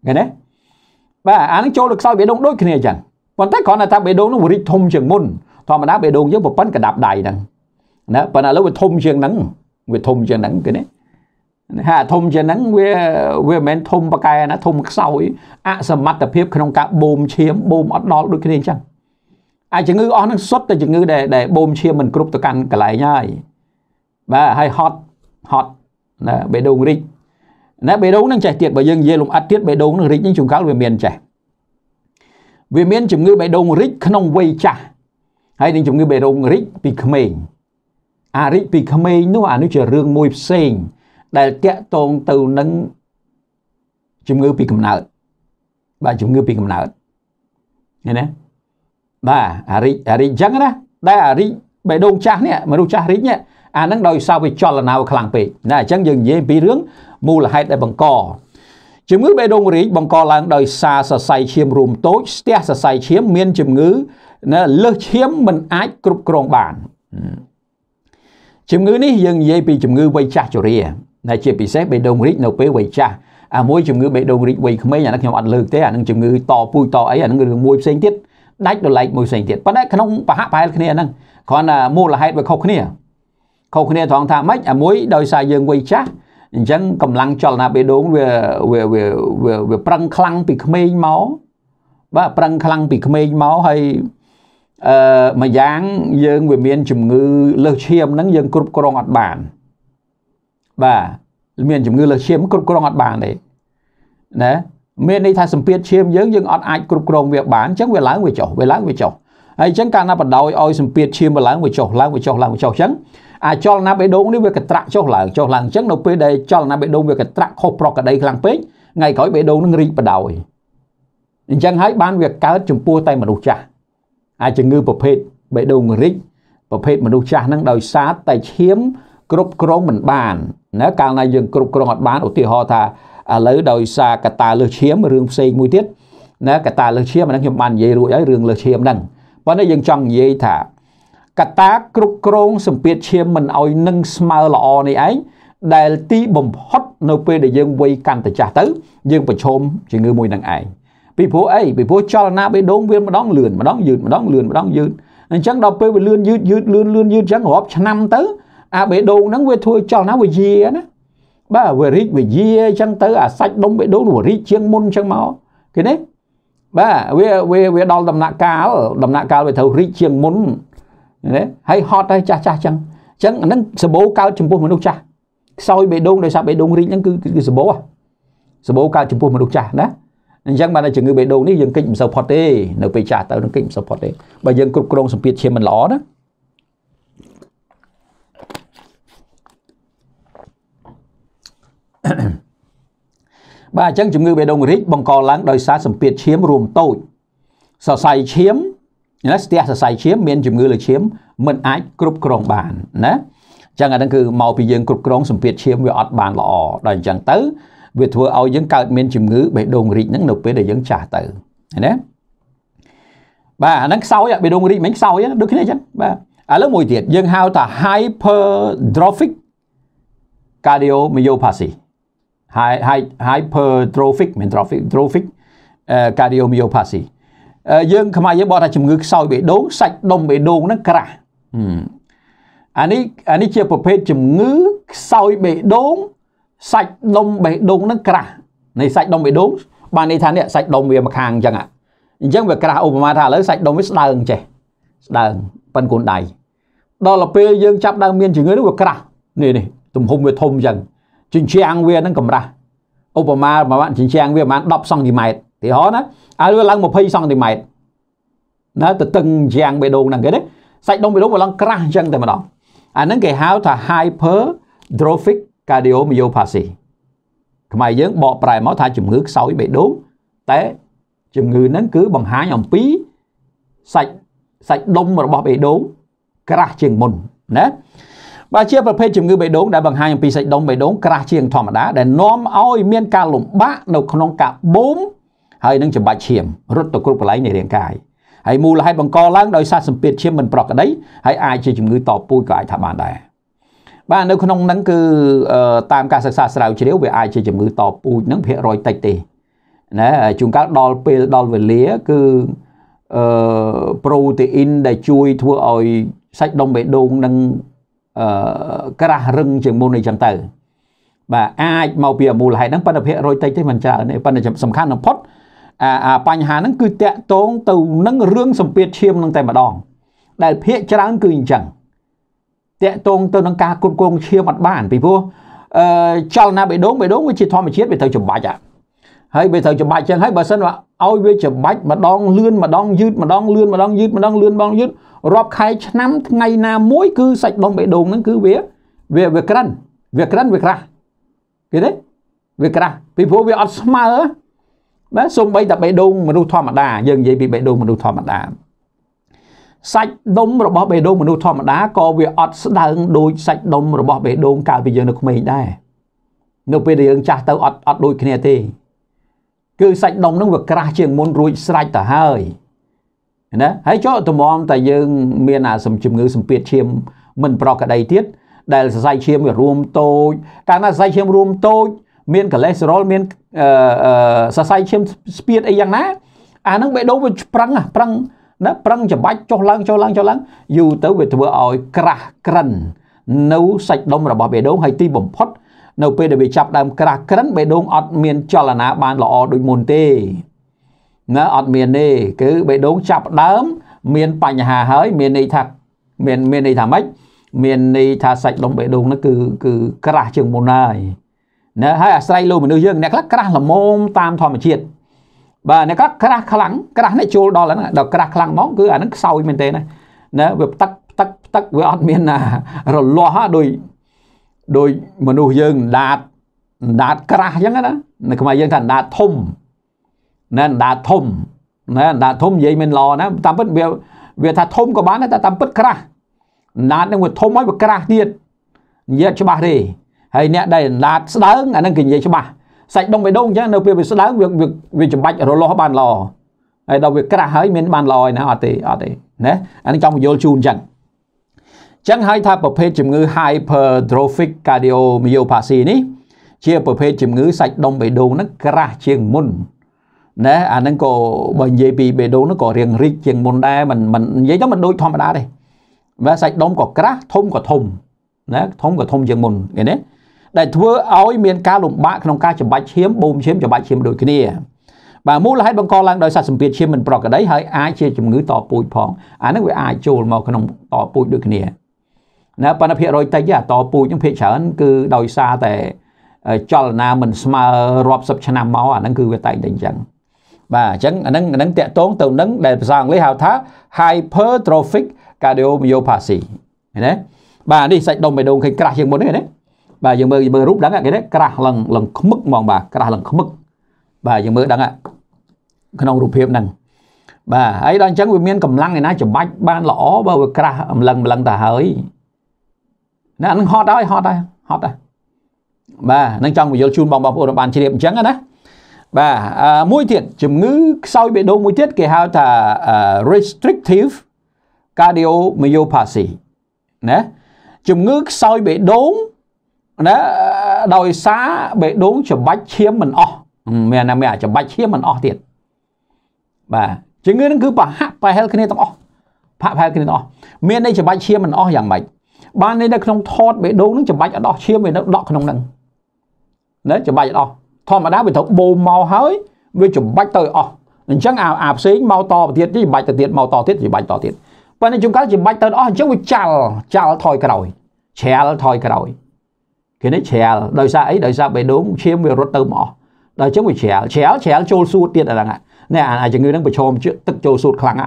ឃើញទេបាទអានឹងចូលទៅខ្សោយបេះដូងដូចគ្នាអញ្ចឹងប៉ុន្តែគ្រាន់តែថាបេះដូងនោះរីកធំជាងមុនធម្មតាបេះដូងយើងប៉ុណ្ណឹងកដាប់ដៃហ្នឹងណាប៉ុន្តែឥឡូវវាធំជាងហ្នឹងវាធំជាងហ្នឹងឃើញទេហើយធំជាងហ្នឹងវាវាមិនមែនធំប៉កែណាធំខ្សោយអសមត្ថភាពក្នុងការបូមឈាមបូមអត់ដល់ដូចគ្នាអញ្ចឹងអាជំងឺអស់ហ្នឹងសុទ្ធតែជំងឺដែលដែលបូមឈាមមិនគ្រប់ទៅកាន់កន្លែងហើយបាទហើយហត់ហត់ណាបេះដូងរីកណាបេះដូងនឹងចេះទៀតបើយើងនិយាយលំអិតទៀតបេះដូងនឹងរីកនឹងជួនកាលវាមានចេះវាមានជំងឺបេះដូងរីកក្នុងវ័យចាស់ហើយនឹងជំងឺបេះដូងរីកពីក្មេងអារីកពីក្មេងនោះអានេះជារឿងមួយផ្សេងដែលតាក់ទងទៅនឹងជំងឺពីកំណើតបាទជំងឺពីកំណើតឃើញទេបាទអារិចអារិចអញ្ចឹងណាដែលអារិចបេះដូងចាស់នេះមនុស្សចាស់រិចនេះអានឹងដោយសារវាចលនាខ្លាំងពេកណាអញ្ចឹងយើងនិយាយពីរឿងមូលហេតុដែលបង្កជំងឺបេះដូងរីកបង្កឡើងដោយសារសរសៃឈាមរួមតូចស្ទះសរសៃឈាមមាន ជំងឺណាលើសឈាមមិនអាចគ្រប់គ្រងបានជំងឺនេះយើងនិយាយពីជំងឺវ័យចាស់ជរាដែលជាពិសេសបេះដូងរីកនៅពេលវ័យចាស់អាមួយជំងឺបេះដូងរីកវ័យក្មេងអានេះខ្ញុំអត់លើកទេអានឹងជំងឺតពូជតអីអានឹងរឿងមួយផ្សេងទៀតដាច់ដោយឡែកមួយផ្សេងទៀតប៉ុន្តែក្នុងបហៈប្រហែលគ្នាហ្នឹងគ្រាន់តែមូលហេតុវាខុសគ្នាខុសគ្នាត្រង់ថាម៉េចអាមួយដោយសារយើងវ័យចាស់អញ្ចឹងកម្លាំងចលនាបេះដូងវាវាវាវាប្រឹងខ្លាំងពីក្មេងមកបាទប្រឹងខ្លាំងពីក្មេងមកហើយអឺមួយយ៉ាងយើងវាមានជំងឺលើសឈាមហ្នឹងយើងគ្រប់គ្រងអត់បានបាទមានជំងឺលើសឈាមគ្រប់គ្រងអត់បានទេណាមានន័យថាសម្ពាធឈាមយើងយើងអត់អាចគ្រប់គ្រងវាបានអញ្ចឹងវាឡើងវាចុះវាឡើងវាចុះហើយអញ្ចឹងកាលណាបដោយឲ្យសម្ពាធឈាមវាឡើងវាចុះឡើងវាចុះឡើងវាចុះអញ្ចឹងអាចលនាបេះដូងនេះវាកត្រាក់ចុះឡើងចុះឡើងអញ្ចឹងនៅពេលដែលចលនាបេះដូងវាកត្រាក់ខុសប្រក្រតីខ្លាំងពេកថ្ងៃក្រោយបេះដូងនឹងរីកបដោយអញ្ចឹងហើយបានវាកើតចំពោះតែមនុស្សចាស់អាចជំងឺប្រភេទបេះដូងរីកប្រភេទមនុស្សចាស់នឹងដោយសារតែឈាមគ្រប់គ្រងមិនបានណាកាលណាយើងគ្រប់គ្រងអត់បានឧទាហរណ៍ថាឥឡូវដោយសារកតាលើសឈាមរឿងផ្សេងមួយទៀតណាកតាលើសឈាមអាហ្នឹងខ្ញុំបាននិយាយរួចហើយរឿងលើសឈាមហ្នឹងប៉ុន្តែយើងចង់និយាយថាកតាគ្រប់គ្រងសម្ពាធឈាមមិនឲ្យនឹងស្មើល្អនេះឯងដែលទីបំផុតនៅពេលដែលយើងវ័យកាន់តែចាស់ទៅយើងប្រឈមជំងឺមួយនឹងឯងពីព្រោះអីពីព្រោះចលនាបេះដូងវាម្ដងលឿនម្ដងយឺតម្ដងលឿនម្ដងយឺតអញ្ចឹងដល់ពេលវាលឿនយឺតយឺតលឿនលឿនយឺតអញ្ចឹងរាប់ឆ្នាំទៅ អាបេះដូងហ្នឹងវាធ្វើចលនាវាយាណាបើវារីកវិជាអញ្ចឹងទៅអាសាច់ដុំបេះដូងវារីកជាងមុនអញ្ចឹងមកគេនេះបាទវាវាវាដល់ដំណាក់កាលដំណាក់កាលវាត្រូវរីកជាងមុនណាហើយហត់ហើយចាស់ចាស់អញ្ចឹងអញ្ចឹងអានឹងសបោកើតចំពោះមនុស្សចាស់ខ្សោយបេះដូងដោយសារបេះដូងរីកហ្នឹងគឺគឺសបោសបោកើតចំពោះមនុស្សចាស់ណាអញ្ចឹងបានជំងឺបេះដូងនេះយើងគេចមិនសូវផុតទេនៅពេលចាស់ទៅនឹងគេចមិនសូវផុតទេបើយើងគ្រប់គ្រងសម្ពាធឈាមមិនល្អណាបាទអញ្ចឹងជំងឺបេះដូងរីកបង្កឡើងដោយសារសម្ពាធឈាមរួមតូចសរសៃឈាមណាស្ទះសរសៃឈាមមានជំងឺលើឈាមមិនអាចគ្រប់គ្រងបានណាអញ្ចឹងអាហ្នឹងគឺមកពីយើងគ្រប់គ្រងសម្ពាធឈាមវាអត់បាន ល្អដល់អញ្ចឹងទៅ វាធ្វើឲ្យយើងកើតមានជំងឺ បេះដូងរីកហ្នឹងនៅពេលដែលយើងចាស់ទៅណាបាទអាហ្នឹងខ្សោយបេះដូងរីកមិនខ្សោយដូចគ្នាអញ្ចឹងបាទឥឡូវមួយទៀតយើងហៅថា hypertrophic cardiomyopathy hypertrophic មាន trophic trophic cardiomyopathy យើងខ្មែរយើងបកថាជំងឺខ្សោយបេះដូងសាច់ដុំបេះដូងហ្នឹងក្រាស់អានេះអានេះជាប្រភេទជំងឺខ្សោយបេះដូងសាច់ដុំបេះដូងហ្នឹងក្រាស់នៃសាច់ដុំបេះដូងបានន័យថានេះសាច់ដុំវាមកខាងអញ្ចឹងអញ្ចឹងវាក្រាស់ឧបមាថាឥឡូវសាច់ដុំវាស្ដើងចេះស្ដើងប៉ិនគូនដៃដល់ទៅពេលយើង ចាប់ដើមមានជំងឺនោះវាក្រាស់នេះនេះទំហំវាធំអញ្ចឹងជញ្ជាំងវានឹងកម្រាស់ឧបមាប្រហែលជញ្ជាំងវាប្រហែល10សង់ទីម៉ែត្រទីហោណាឲ្យវាឡើង20សង់ទីម៉ែត្រណាទៅតឹងជាងបេះដូងហ្នឹងគេណាសាច់ដុំបេះដូងវាឡើងក្រាស់អញ្ចឹងតែម្ដងអាហ្នឹងគេហៅថា hypertrophic cardiomyopathy ខ្មែរយើងបកប្រែមកថាជំងឺខ្សោយបេះដូងតែជំងឺហ្នឹងគឺបង្ហាញអំពីសាច់សាច់ដុំរបស់បេះដូងក្រាស់ជាងមុនណាបាទជាប្រភេទជំងឺបេះដូងដែលបង្ហាញអំពីសាច់ដុំបេះដូងក្រាស់ជាងធម្មតាដែលនាំឲ្យមានការលំបាកនៅ ក្នុងការបូមហើយនឹងចំបាច់ឈាម រត់ទៅគ្រប់កន្លែងនៃរាងកាយហើយមូលហេតុបង្កឡើងដោយសារសម្ពាធឈាមមិនប្រក្រតីហើយអាចជាជំងឺតពូជក៏អាចថាបានដែរបាទនៅ ក្នុងហ្នឹងគឺតាមការសិក្សាស្រាវជ្រាវវាអាចជាជំងឺតពូជហ្នឹងភាគរយតិចទេណាជួនកាលដល់ពេលដល់វេលាគឺអឺប្រូតេអ៊ីនដែលជួយធ្វើឲ្យសាច់ដុំបេះដូងនឹងក្រាស់រឹងជាងមុនអីចឹងទៅបាទអាចមកពីមូលហេតុហ្នឹងប៉ុន្តែភាគរយតិចទេមិនច្រើនទេប៉ុន្តែសំខាន់បំផុតអាអាបញ្ហាហ្នឹងគឺតាក់ទងទៅនឹងរឿងសម្ពាធឈាមហ្នឹងតែម្ដង ដែលភាគច្រើនគឺអញ្ចឹងតាក់ទងទៅនឹងការគ្រប់គ្រងឈាមអត់បានពីព្រោះអឺចលនាបេះដូងបេះដូងវាជាធម្មជាតិវាត្រូវចម្បាច់ហ่ะហើយវាត្រូវច្បាច់ចឹងហើយបើសិនឲ្យវាច្បាច់ម្ដងលឿនម្ដងយឺតម្ដងលឿនម្ដងយឺតម្ដងលឿនម្ដងយឺតរាប់ខែឆ្នាំថ្ងៃណាមួយគឺសាច់ដុំបេះដូងហ្នឹងគឺវាវាវាក្រិនវាក្រិនវាក្រាស់គេទេវាក្រាស់ពីព្រោះវាអត់ស្មើណាសូម្បីតែបេះដូងមនុស្សធម្មតាយើងនិយាយពីបេះដូងមនុស្សធម្មតាសាច់ដុំរបស់បេះដូងមនុស្សធម្មតាក៏វាអត់ស្ដើងដូចសាច់ដុំរបស់បេះដូងកាលពីយើងនៅក្មេងដែរនៅពេលដែលយើងចាស់ទៅអត់អត់ដូចគ្នាទេគឺសាច់ដុំនឹងវាក្រាស់ជាងមុនរួចស្រេចទៅហើយណាហើយចុះតម្រាំតែយើងមានអាសម្ជំងឺសម្ពាធឈាម មិនប្រក្រតីទៀតដែលសរសៃឈាមវារួមតូចកាលណាសរសៃឈាមរួមតូចមានកូលេស្តេរ៉ុលមានសរសៃឈាមស្ពាតអីយ៉ាងណាអាហ្នឹងបេះដូងវាប្រឹងប្រឹងណាប្រឹងច្របាច់ចុះឡើងចុះឡើងចុះឡើងយូរទៅវាធ្វើឲ្យក្រាស់ក្រិន នៅសាច់ដុំរបស់បេះដូងហើយទីបំផុត នៅពេលដែលវាចាប់ដើមក្រាស់ក្រិនបេះដូងអត់មានចលនាបាន ល្អដូចមុនទេណាអត់មានទេគឺបេះដូងចាប់ដើម មាន បញ្ហាហើយ មានន័យថាមានមានន័យថាម៉េចមានន័យថាសាច់ដុំបេះដូងនោះគឺគឺក្រាស់ជាងមុនហើយណាហើយអាស្រ័យលើមនុស្សយើងអ្នកខ្លះក្រាស់ល្មមតាមធម្មជាតិបាទអ្នកក៏ក្រាស់ខ្លាំងក្រាស់នេះចូលដល់ហ្នឹងដល់ក្រាស់ខ្លាំងហ្មងគឺអាហ្នឹងខ្សោយមែនទេណាណាវាផ្ទឹកផ្ទឹកផ្ទឹកវាអត់មានណារលាស់ហ่าដោយដោយមនុស្សយើងដាតដាតក្រាស់អញ្ចឹងណានៅខ្មែរយើងថាដាតធំណាអណ្ដាតធំណាអណ្ដាតធំនិយាយមិនល្អណាតាមពិតវាវាថាធំក៏បានតែតាមពិតក្រាស់អណ្ដាតនឹងវាធំហើយវាក្រាស់ទៀតនិយាយច្បាស់ទេហើយអ្នកដែលអណ្ដាតស្ដើងអានឹងគេនិយាយច្បាស់សាច់ដុំបេះដូងអញ្ចឹងនៅពេលវាស្ដើងវាវាចំបាច់រលាស់បានល្អហើយដល់វាក្រាស់ហើយមានបានល្អឯណាអត់ទេអត់ទេណាអានេះចង់បញ្យល់ជូនអញ្ចឹងចឹងហើយថាប្រភេទជំងឺ hypertrophic cardiomyopathy នេះ ជាប្រភេទជំងឺសាច់ដុំបេះដូងហ្នឹងក្រាស់ជាងមុនណាអាហ្នឹងក៏បើនិយាយពីបេដូងហ្នឹងក៏រៀងរីកជាងមុនដែរมันมันនិយាយទៅมันដូចធម្មតាទេបាទសាច់ដុំក៏ក្រាស់ធំក៏ធំណាធំក៏ធំជាងមុនឃើញទេដែលធ្វើឲ្យមានការលំបាកក្នុងការចម្បាច់ឈាមបូមឈាមចម្បាច់ឈាមដូចគ្នាបាទមូលហេតុបង្កឡើងដោយសារសម្ពាធឈាមមិនប្រក្រតីហើយអាចជាជំងឺតពូជផងអាហ្នឹងវាអាចចូលមកក្នុងតពូជដូចគ្នាណាប៉ុន្តែភាគរយតិចអាតពូជហ្នឹងភាគច្រើន គឺដោយសារតែចលនាមិនស្មើរាប់សិបឆ្នាំមកអាហ្នឹងគឺវាតែងតែអញ្ចឹងបាទអញ្ចឹងអាហ្នឹងអាហ្នឹងតកតងទៅនឹងដែលភាសាអង់គ្លេសហៅថា hypertrophic cardiomyopathy ឃើញទេបាទនេះសាច់ដុំបេះដូងឃើញក្រាស់ជាងមុនទេណាបាទយើងមើលមើលរូបដឹងគេណាក្រាស់ឡើងឡើងខ្មឹកហ្មងបាទក្រាស់ឡើងខ្មឹកបាទយើងមើលដឹងក្នុងរូបភាពហ្នឹងបាទហើយដល់អញ្ចឹងវាមានកម្លាំងឯណាច្បាច់បានល្អបើវាក្រាស់អំឡឹងម្លឹងទៅហើយណាហ្នឹងហត់ហើយហត់ហើយហត់ហើយបាទនឹងចង់ពន្យល់ជូនបងប្អូនបានជ្រាបអញ្ចឹងណាបាទមួយទៀតជំងឺខ្សោយបេះដូងមួយទៀតគេហៅថា restrictive cardiomyopathy ណាជំងឺខ្សោយបេះដូងណាដោយសារបេះដូងច្បាច់ឈាមមិនអស់មានណាមានច្បាច់ឈាមមិនអស់ទៀតបាទជំងឺនឹងគឺប្រហាក់ប្រហែល គ្នាទាំងអស់ប្រហាក់ប្រហែលគ្នាទាំងអស់មានន័យច្បាច់ឈាមមិនអស់យ៉ាងម៉េចបានន័យនៅក្នុងថតបេះដូងនឹងច្បាច់អត់អស់ឈាមវានៅដក់ក្នុងនឹងណាច្បាច់អត់អស់ធម្មតាវាត្រូវបូមមកហើយវាច្បាច់ទៅអស់អញ្ចឹងអាអាផ្សេងមកតទៅទៀតជីបាច់ទៅទៀតមកតទៀតជីបាច់តទៀតប៉ុន្តែជួនកាលជីបាច់ទៅអស់អញ្ចឹងវាចាល់ចាល់ថយក្រោយជ្រាលថយក្រោយគេនេះជ្រាលដោយសារអីដោយសារបេះដូងឈាមវារត់ទៅមកដល់អញ្ចឹងវាជ្រាលជ្រាលជ្រាលចូលសួតទៀតអាហ្នឹងនេះអាជំងឺហ្នឹងប្រឈមទឹកចូលសួតខ្លាំង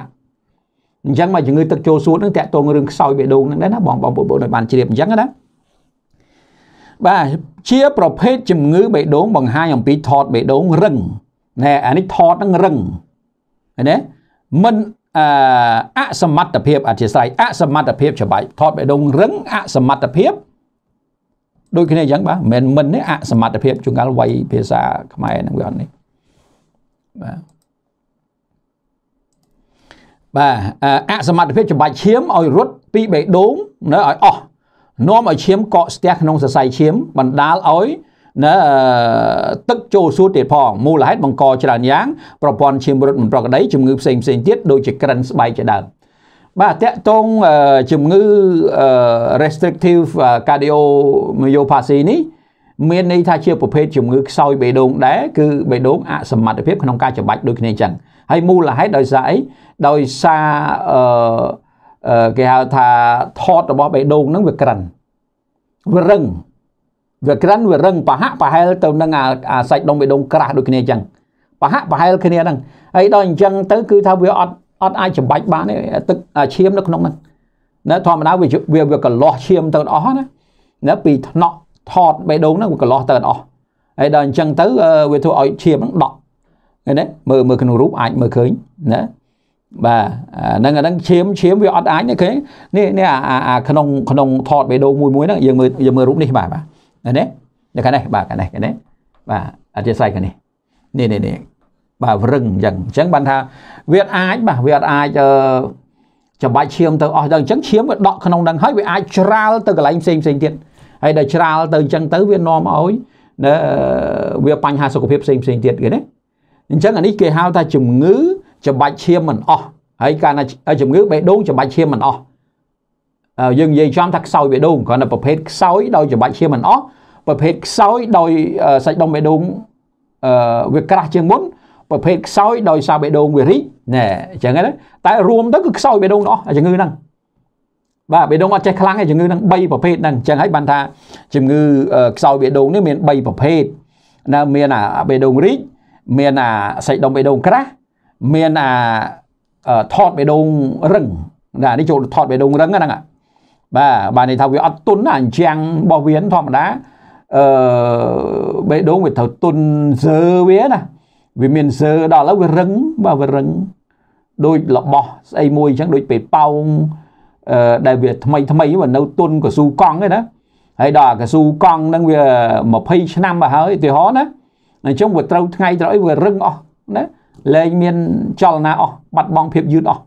អញ្ចឹងមកជំងឺទឹកចូលសួតហ្នឹងតាក់ទងរឿងខ្សោយបេះដូងហ្នឹងដែរណាបងបងប្អូនបានជ្រាបអញ្ចឹងណាបាទជាប្រភេទជំងឺបេះដូងបង្ហាញអំពីថតបេះដូងរឹងណែអានេះថតនឹងរឹងណាមិនអសមត្ថភាពអធិស្ស្រ័យអសមត្ថភាព ច្បាយថតបេះដូងរឹងអសមត្ថភាពដូចគ្នាអញ្ចឹងបាទមិនមិននេះអសមត្ថភាពជួនកាលវ័យភាសាខ្មែរហ្នឹងវាអត់នេះបាទបាទអសមត្ថភាពច្បាយឈាមឲ្យរត់ពីបេះដូងនៅឲ្យអស់នាំឲ្យឈាមកកស្ទះក្នុងសរសៃឈាមបណ្ដាលឲ្យណាទឹកចូលសួតទៀតផងមូលហេតុបង្កច្រើនយ៉ាងប្រព័ន្ធឈាមរត់មិនប្រក្រតីជំងឺផ្សេងផ្សេងទៀតដូចជាក្រិនស្បែកជាដើមបាទតកតងជំងឺ restrictive cardiomyopathy នេះមានន័យថាជាប្រភេទជំងឺខ្សោយបេះដូងដែរគឺបេះដូងអសមត្ថភាពក្នុងការច្របាច់ដូចគ្នាអញ្ចឹងហើយមូលហេតុដោយសារអីដោយសារអឺគេហៅថាថតរបស់បេះដូងហ្នឹងវាក្រិនវារឹងវាក្រិនវារឹងប្រហាក់ប្រហែលទៅនឹងអាសាច់ដុំបេះដូងក្រាស់ដូចគ្នាអញ្ចឹងប្រហាក់ប្រហែលគ្នាហ្នឹងហើយដល់អញ្ចឹងទៅគឺថាវាអត់អត់អាចចំបាច់បានទេទឹកឈាមនៅក្នុងហ្នឹងណាធម្មតាវាវាវាកលាស់ឈាមទៅអស់ណាណាពីថ្នក់ថតបេះដូងហ្នឹងវាកលាស់ទៅអស់ហើយដល់អញ្ចឹងទៅវាធ្វើឲ្យឈាមហ្នឹងដក់ឃើញទេមើលមើលក្នុងរូបអាចមើលឃើញណាបាទហ្នឹងអាហ្នឹងឈាមឈាមវាអត់អាចទេគេនេះនេះអាក្នុងក្នុងថតវីដេអូមួយមួយហ្នឹងយើងមើលយើងមើលរូបនេះបាទបាទនេះនេះខាងនេះបាទខាងនេះខាងនេះបាទអធិស្ស្រ័យខាងនេះនេះនេះនេះបាទវរឹងអញ្ចឹងអញ្ចឹងបានថាវាអត់អាចបាទវាអត់អាចអឺច្បាច់ឈាមទៅអស់ដល់អញ្ចឹងឈាមវាដក់ក្នុងហ្នឹងហើយវាអាចច្រាលទៅកន្លែងផ្សេងផ្សេងទៀតហើយដល់ច្រាលទៅអញ្ចឹងទៅវានាំឲ្យវាបញ្ហាសុខភាពផ្សេងផ្សេងទៀតគេណាអញ្ចឹងអានេះគេហៅថាជំងឺច្បាច់ឈាមមិនអស់ហើយកាលណាជំងឺបេះដូងច្បាច់ឈាមមិនអស់យើងនិយាយចំថាខ្សោយបេះដូងគ្រាន់តែប្រភេទខ្សោយដោយច្បាច់ឈាមមិនអស់ប្រភេទខ្សោយដោយសាច់ដុំបេះដូងអឺវាក្រាស់ជាងមុនប្រភេទខ្សោយដោយសារបេះដូងវារីកណែអញ្ចឹងណាតែរួមទៅគឺខ្សោយបេះដូងអស់ជំងឺហ្នឹងបាទបេះដូងអត់ចេះខ្លាំងទេជំងឺហ្នឹង3ប្រភេទហ្នឹងអញ្ចឹងហើយបានថាជំងឺខ្សោយបេះដូងនេះមាន3ប្រភេទណាមានអាបេះដូងរីកមានអាសៃដុំបេះដូងក្រាស់មានអាថតបេះដូងរឹងណានេះចូលថតបេះដូងរឹងហ្នឹងបាទបាទនេះថាវាអត់ទុនណាអញ្ចឹងរបស់វាធម្មតាអឺបេះដូងវាត្រូវទុនសើវាណាវាមានសើដល់ហើយវារឹងបាទវារឹងដូចរបស់ស្អីមួយអញ្ចឹងដូចពេលប៉ោងអឺដែលវាថ្មីថ្មីវានៅទុនកស៊ូកង់ឯណាហើយដល់កស៊ូកង់ហ្នឹងវា20ឆ្នាំមកហើយឧទាហរណ៍ណាអញ្ចឹងវាត្រូវថ្ងៃត្រូវអីវារឹងអស់ណាលែងមានចលនាអស់បាត់បង់ភាពយឺតអស់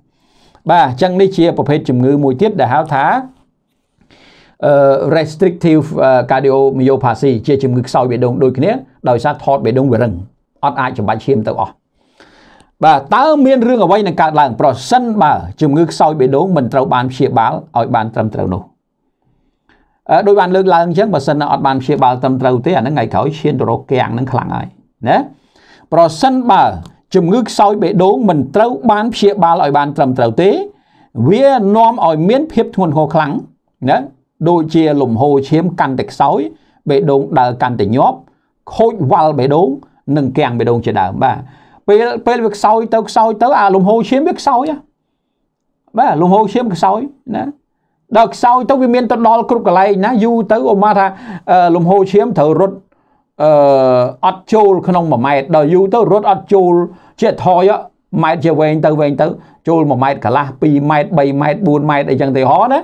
បាទអញ្ចឹងនេះជាប្រភេទជំងឺមួយទៀតដែលហៅថា restrictive cardiomyopathy ជាជំងឺខ្សោយបេះដូងដូចគ្នាដោយសារថតបេះដូងវារឹងអត់អាចចំបាច់ឈាមទៅអស់បាទតើមានរឿងអ្វីនឹងកើតឡើងប្រសិនបើជំងឺខ្សោយបេះដូងមិនត្រូវបានព្យាបាលឲ្យបានត្រឹមត្រូវនោះដោយបានលើកឡើងអញ្ចឹងបើសិនអត់បានព្យាបាលត្រឹមត្រូវទេអាហ្នឹងថ្ងៃក្រោយឈានទៅរកកាំងហ្នឹងខ្លាំងហើយណាប្រសិនបើជំងឺខ្សោយបេះដូងមិនត្រូវបានព្យាបាលឲ្យបាន ត្រឹមត្រូវទេ វានាំឲ្យមានភាពធ្ងន់ធ្ងរខ្លាំងណាដូចជាលំហូរឈាមកាន់តែខ្សោយបេះដូងដើរកាន់តែញាប់ខូចវ៉ាល់បេះដូងនិងកាំងបេះដូងជាដើមបាទពេលពេលវាខ្សោយទៅខ្សោយទៅអាលំហូរឈាមវាខ្សោយបាទលំហូរឈាមខ្សោយណាដល់ខ្សោយទៅវាមានទៅដល់គ្រប់កន្លែងណាយូរទៅអូម៉ាថាលំហូរឈាមត្រូវរត់អឺអត់ចូលក្នុង1ម៉ែត្រដល់យូរទៅរត់អត់ចូលជាថយម៉ែត្រជាវែងទៅវែងទៅចូល1ម៉ែត្រកន្លះ2ម៉ែត្រ3ម៉ែត្រ4ម៉ែត្រអីចឹងទៅហោណា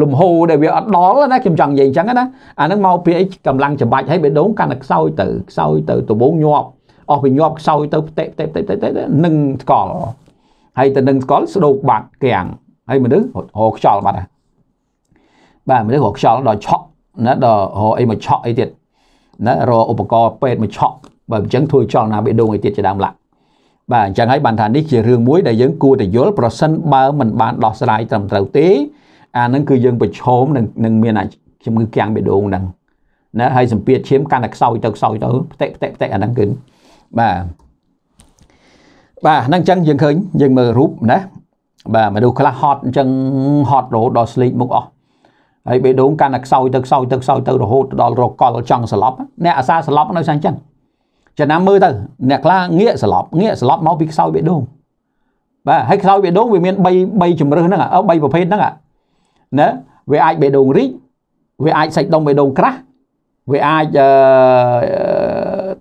លំហូរដែលវាអត់ដល់ណាខ្ញុំចង់និយាយអញ្ចឹងណាអាហ្នឹងមកពីអីកម្លាំងច្បាច់ហើយបេះដូងកាន់តែខ្សោយទៅខ្សោយទៅដបងញាប់អស់ពីញាប់ខ្សោយទៅផ្ទិផ្ទិផ្ទិផ្ទិនឹងស្កល់ហើយទៅនឹងស្កល់ស្ដោកបាត់កៀងហើយមនុស្សហោខ្យល់បាត់ហ្នឹងបាទមើលរកខ្យល់ដល់ឆក់ណាដល់រកអីមកឆក់អីទៀតណារកឧបករណ៍ពេទ្យមកឆក់បើអញ្ចឹងធ្វើចលនាបេះដូងអីទៀតជាដើមឡាក់បាទអញ្ចឹងហើយបានថានេះជារឿងមួយដែលយើងគួរតែយល់ប្រសិនបើមិនបានដោះស្រាយត្រឹមត្រូវទេអានឹងគឺយើងប្រឈមនឹងនឹងមានអាជំងឺគាំងបេះដូងហ្នឹងណាហើយសម្ពាធឈាមកាន់តែខ្សោយទៅខ្សោយទៅផ្ទៃផ្ទៃផ្ទៃអាហ្នឹងគឺបាទបាទហ្នឹងអញ្ចឹងយើងឃើញយើងមើលរូបណាបាទមនុស្សខ្លះហត់អញ្ចឹងហត់រហូតដល់ស្លេកមុខអស់ហើយបេះដូងកាន់តែខ្សោយទៅខ្សោយទៅខ្សោយទៅរហូតដល់រកលចង់ស្លាប់អ្នកអាសាស្លាប់នៅស្អញ្ចឹងចំណាំមើលទៅអ្នកខ្លះងាកស្លាប់ងាកស្លាប់មកពីខ្សោយបេះដូងបាទហើយខ្សោយបេះដូងវាមាន3 3ជំរើសហ្នឹងអឺ3ប្រភេទហ្នឹងណាវាអាចបេះដូងរីកវាអាចសាច់ដុំបេះដូងក្រាស់វាអាចអឺ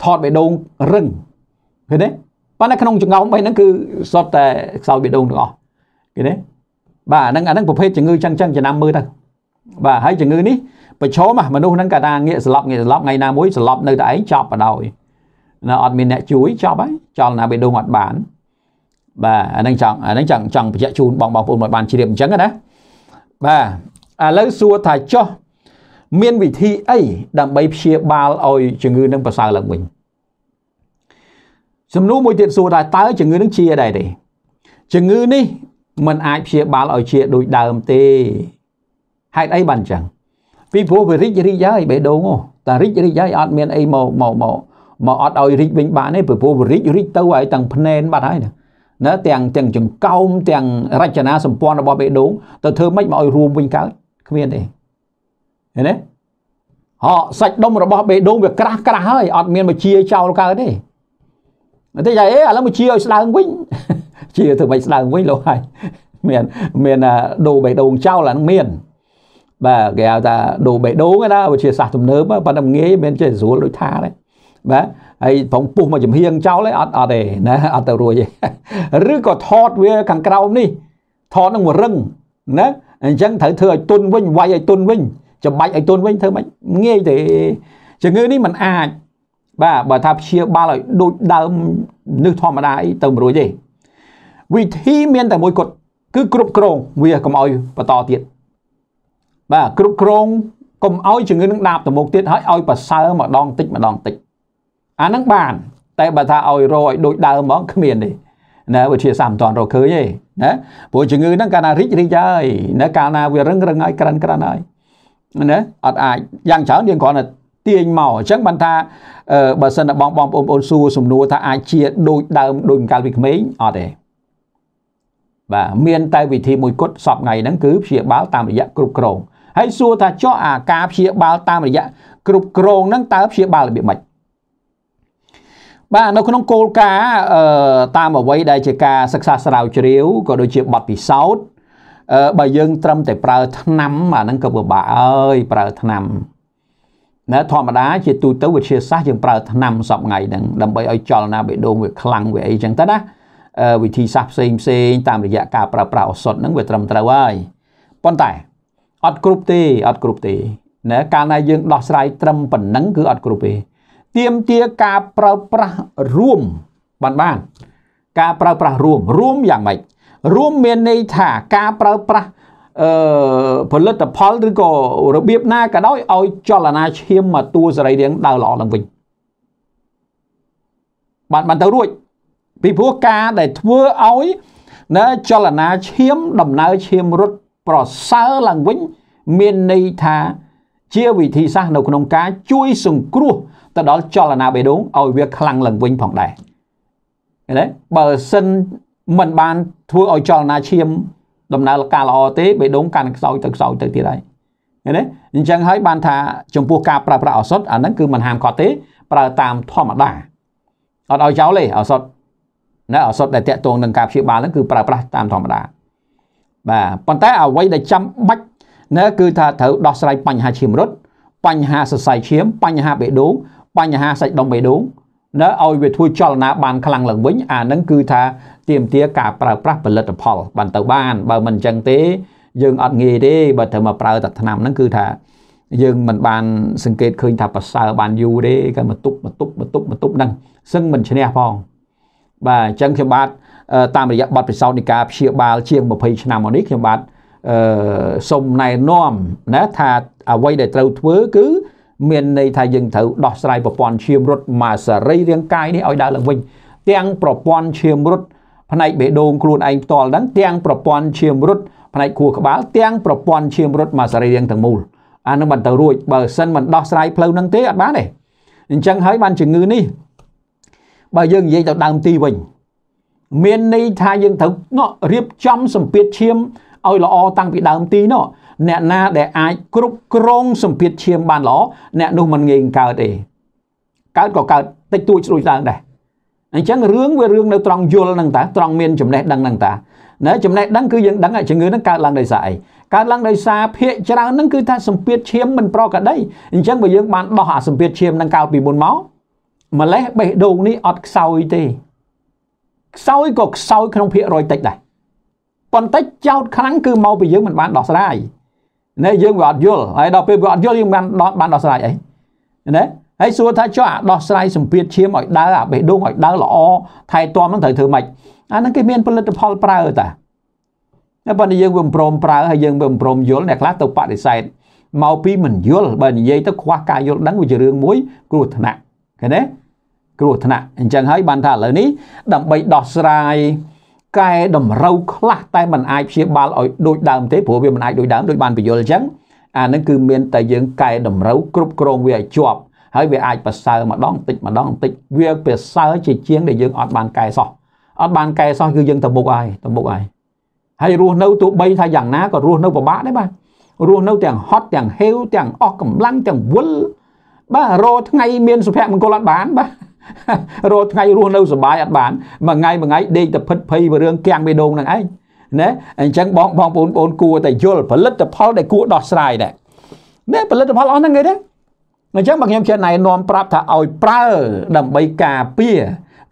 ថតបេះដូងរឹងឃើញទេប៉ុន្តែក្នុងចង្កោម3ហ្នឹងគឺសុទ្ធតែខ្សោយបេះដូងទាំងអស់ឃើញទេបាទហ្នឹងអាហ្នឹងប្រភេទជំងឺចឹងចឹងចំណាំមើលទៅបាទហើយជំងឺនេះប្រឈមមនុស្សហ្នឹងកាលណាងាកស្លាប់ងាកស្លាប់ថ្ងៃណាមួយស្លាប់នៅតែឯងចប់បណ្ដោយណាអត់មានអ្នកជួយចប់ហើយចលនាបេះដូងអត់បាន បាទអាហ្នឹងចង់អាហ្នឹងចង់ចង់បញ្ជាក់ជូនបងបងប្អូនមកបានជ្រាបអញ្ចឹងណាបាទឥឡូវសួរថាចុះមានវិធីអីដើម្បីព្យាបាលឲ្យជំងឺនឹងប្រសើរឡើងវិញសំណួរមួយទៀតសួរថាតើជំងឺនឹងជាដែរទេជំងឺនេះมันអាចព្យាបាលឲ្យជាដូចដើមទេហេតុអីបានចឹងពីព្រោះវារីករីកហើយបេះដូងតែរីករីកហើយអត់មានអីមកមកមកមកអត់ឲ្យរីកវិញបានទេពីព្រោះវារីករីកទៅហើយទាំងភ្នែនបាត់ហើយណាណាទាំងទាំងចង្កោមទាំងរចនាសម្ព័ន្ធរបស់បេះដូងទៅធ្វើម៉េចមកឲ្យរួមវិញកើតគ្មានទេឃើញទេហោសាច់ដុំរបស់បេះដូងវាក្រាស់ក្រាស់ហើយអត់មានមកជាចោលកើតទេតែយ៉ាងអីឥឡូវមកជាឲ្យស្ដើងវិញជាធ្វើម៉េចស្ដើងវិញលោកហើយមានមានដូរបេះដូងចោលអានឹងមានបាទគេហៅថាដូបេដូងណាវិទ្យាសាស្ត្រទំនើបប៉ុន្តែងាយមិនចេះស្រួលដូចថាទេបាទហើយប្រងពុះមកចំហៀងចោលឯអត់អត់ទេណាអត់ទៅរួចទេឬក៏ថតវាខាងក្រោមនេះថតនឹងមួយរឹងណាអញ្ចឹងត្រូវធ្វើឲ្យទុនវិញវាយឲ្យទុនវិញច្បាច់ឲ្យទុនវិញធ្វើមិនងាយទេជំងឺនេះมันអាចបាទបើថាព្យាបាលឲ្យដូចដើមនេះធម្មតាអីទៅមិនរួចទេវិធីមានតែមួយគត់គឺគ្រប់គ្រងវាកុំឲ្យបន្តទៀតបាទគ្រប់គ្រងកុំឲ្យជំងឺនឹងដាបទៅមុខទៀតហើយឲ្យប្រសើរម្ដងតិចម្ដងតិចអាហ្នឹងបាន តែបើថាឲ្យរកឲ្យដូចដើមហ្មងគ្មានទេណាវិទ្យាសាស្ត្រមិនទាន់រកឃើញទេណាព្រោះជំងឺហ្នឹងកាលណារីករីកហើយណាកាលណាវារឹងរឹងហើយក្រិនក្រិនហើយណាអត់អាចយ៉ាងច្រើនយើងគ្រាន់តែទាញមកអញ្ចឹងបានថាបើសិនតែបងបងប្អូនសួរសំណួរថាអាចជាដូចដើមដូចកាលពីក្មេងអត់ទេបាទមានតែវិធីមួយគត់សពថ្ងៃហ្នឹង គឺព្យាបាលតាមរយៈគ្រប់គ្រងហើយសួរថាចុះអាការព្យាបាលតាមរយៈគ្រប់គ្រងហ្នឹងតើព្យាបាលរបៀបម៉េចបាទនៅក្នុងគោលការណ៍តាមអ្វីដែលជាការសិក្សាស្រាវជ្រាវក៏ដូចជាបទពិសោធន៍បើយើងត្រឹមតែប្រើឆ្នាំអាហ្នឹងក៏ពិបាកអើយប្រើឆ្នាំណាធម្មតាជាទូទៅវិទ្យាសាស្ត្រយើងប្រើឆ្នាំសពថ្ងៃហ្នឹងដើម្បីឲ្យចលនាបេះដូងវាខ្លាំងវាអីចឹងទៅណាវិធីសាស្ត្រផ្សេងផ្សេងតាមរយៈការប្រើប្រាស់ឱសថហ្នឹងវាត្រឹមត្រូវហើយប៉ុន្តែអត់គ្រប់ទេអត់គ្រប់ទេណាកាលណាយើងដោះស្រាយត្រឹមប៉ុណ្ណឹងគឺអត់គ្រប់ទេទៀមទាការប្រើប្រាស់រួមបានបាន ការប្រើប្រាស់រួមរួមយ៉ាងម៉េចរួមមានន័យថាការប្រើប្រាស់អឺផលិតផលឬក៏របៀបណាក៏ដោយឲ្យ ចលនាឈាមមកតួសរីរាង្គដើរល្អឡើងវិញបានបានទៅរួចពីព្រោះការដែលធ្វើឲ្យណាចលនាឈាម ដំណើរឈាមរត់ប្រសើរឡើងវិញមានន័យថាជាវិធីសាស្ត្រនៅក្នុងការជួយសង្គ្រោះទៅដល់ចលនាបេះដូងឲ្យវាខ្លាំងឡើងវិញផងដែរឃើញទេបើសិនមិនបានធ្វើឲ្យចលនាឈាម ដំណើរការល្អទេបេះដូងកាន់ខ្សោយទៅខ្សោយទៅទៀតហើយឃើញទេអញ្ចឹងហើយបានថា ចំពោះការប្រើប្រាស់ឱសថអាហ្នឹងគឺមិនហាមគាត់ទេ ប្រើតាមធម្មតាអត់ឲ្យចោលទេឱសថណាឱសថដែលតាក់ទងនឹងការព្យាបាលហ្នឹងគឺប្រើប្រាស់តាមធម្មតាបាទប៉ុន្តែអ្វីដែលចាំបាច់ណាគឺថាត្រូវដោះស្រាយបញ្ហាឈាមរត់បញ្ហាសរសៃឈាម បញ្ហាបេះដូង បញ្ហាសាច់ដុំបេះដូងណាឲ្យវាធ្វើចលនាបានខ្លាំងឡើងវិញអានឹងគឺថាទៀមទាការប្រើប្រាស់ផលិតផល បានទៅបានបើមិនអញ្ចឹងទេយើងអត់ងាយទេបើត្រូវមកប្រើតែថ្នាំហ្នឹងគឺថាយើងមិនបានសង្កេតឃើញថាប្រសើរបានយូរទេគេមកទប់មកទប់មកទប់មកទប់ហ្នឹងសឹងមិនឈ្នះផងបាទអញ្ចឹងខ្ញុំបាទតាមរយៈបទពិសោធន៍នៃការព្យាបាលជាង20ឆ្នាំមកនេះខ្ញុំបាទអឺសូមណែនាំណាថាអ្វីដែលត្រូវធ្វើគឺមានន័យថាយើងត្រូវដោះស្រាយប្រព័ន្ធឈាមរត់ម៉ាសារីរាងកាយនេះឲ្យដើរឡើងវិញទាំងប្រព័ន្ធឈាមរត់ផ្នែកបេះដូងខ្លួនឯងផ្ទាល់ហ្នឹងទាំងប្រព័ន្ធឈាមរត់ផ្នែកខួរក្បាលទាំងប្រព័ន្ធឈាមរត់ម៉ាសារីរាងទាំងមូលអានឹងបន្តរួចបើសិនមិនដោះស្រាយផ្លូវហ្នឹងទេអត់បានទេអញ្ចឹងហើយបានជំងឺនេះបើយើងនិយាយទៅដើមទីវិញមានន័យថាយើងត្រូវរៀបចំសម្ពាធឈាមឲ្យល្អតាំងពីដើមទីនោះអ្នកណាដែលអាចគ្រប់គ្រងសម្ពាធឈាមបានល្អអ្នកនោះមិនងាយកើតទេកើតក៏កើតតិចតួចស្រួយឡើងដែរអញ្ចឹងរឿងវារឿងនៅត្រង់យល់ហ្នឹងតាត្រង់មាន ចំណេះដឹងហ្នឹងតាណាចំណេះដឹងគឺយើងដឹងជំងឺហ្នឹងកើតឡើងដោយសារអីកើតឡើងដោយសារភាកច្រើនហ្នឹងគឺថាសម្ពាធឈាមមិនប្រក្រតីអញ្ចឹងបើយើងបានដោះអាសម្ពាធឈាមហ្នឹងកាលពីមុនមកម្លេះបេះដូងនេះអត់ខ្សោយទេខ្សោយក៏ខ្សោយក្នុងភាគរយតិចដែរប៉ុន្តែចោតខ្លាំងគឺមកពីយើងមិនបានដោះស្រាយណែយើងវាអត់យល់ហើយដល់ពេលវាអត់យល់យើងបានដោះបានដោះស្រាយអីណែហើយសួរថាចុះអាដោះស្រាយសម្ពាធឈាមឲ្យដើរអាបេះដូងឲ្យដើរល្អថែទាំហ្នឹងត្រូវធ្វើម៉េចអាហ្នឹងគេមានផលិតផលប្រើតាតែប៉ុន្តែយើងវាមិនព្រមប្រើហើយយើងវាមិនព្រមយល់អ្នកខ្លះទៅបដិសេធមកពីមិនយល់បើនិយាយទៅខ្វះការយល់ដឹងវាជារឿងមួយគ្រោះថ្នាក់ឃើញទេគ្រោះថ្នាក់អញ្ចឹងហើយបានថាឥឡូវនេះដើម្បីដោះស្រាយកែតម្រូវខ្លះតែมันអាចព្យាបាលឲ្យដូចដើមទេព្រោះវាមិនអាចដូចដើមដូចបានបញ្យល់អញ្ចឹងអានឹងគឺមានតែយើងកែតម្រូវគ្រប់គ្រងវាឲ្យជាប់ហើយវាអាចប្រសើរម្ដងតិចម្ដងតិចវាប្រសើរជាជាងដែលយើងអត់បានកែសោះអត់បានកែសោះគឺយើងទៅមុខហើយទៅមុខហើយហើយរស់នៅទោះបីថាយ៉ាងណាក៏រស់នៅពិបាកដែរបាទរស់នៅទាំងហត់ទាំងហេវទាំងអស់កម្លាំងទាំងវល់បាទរោថ្ងៃមានសុភមង្គលអត់បានបាទរត់ថ្ងៃរស់នៅសុបាយអត់បានមួយថ្ងៃមួយថ្ងៃដេកតែភិតភ័យរឿងកៀងបេដងនឹងឯងណាអញ្ចឹងបងបងបងប្អូនគួរតែយល់ផលិតផលដែលគួរដោះស្រាយដែរណាផលិតផលអស់ហ្នឹងគេទេអញ្ចឹងបើខ្ញុំចេះណែនាំប្រាប់ថាឲ្យប្រើដើម្បីការពារ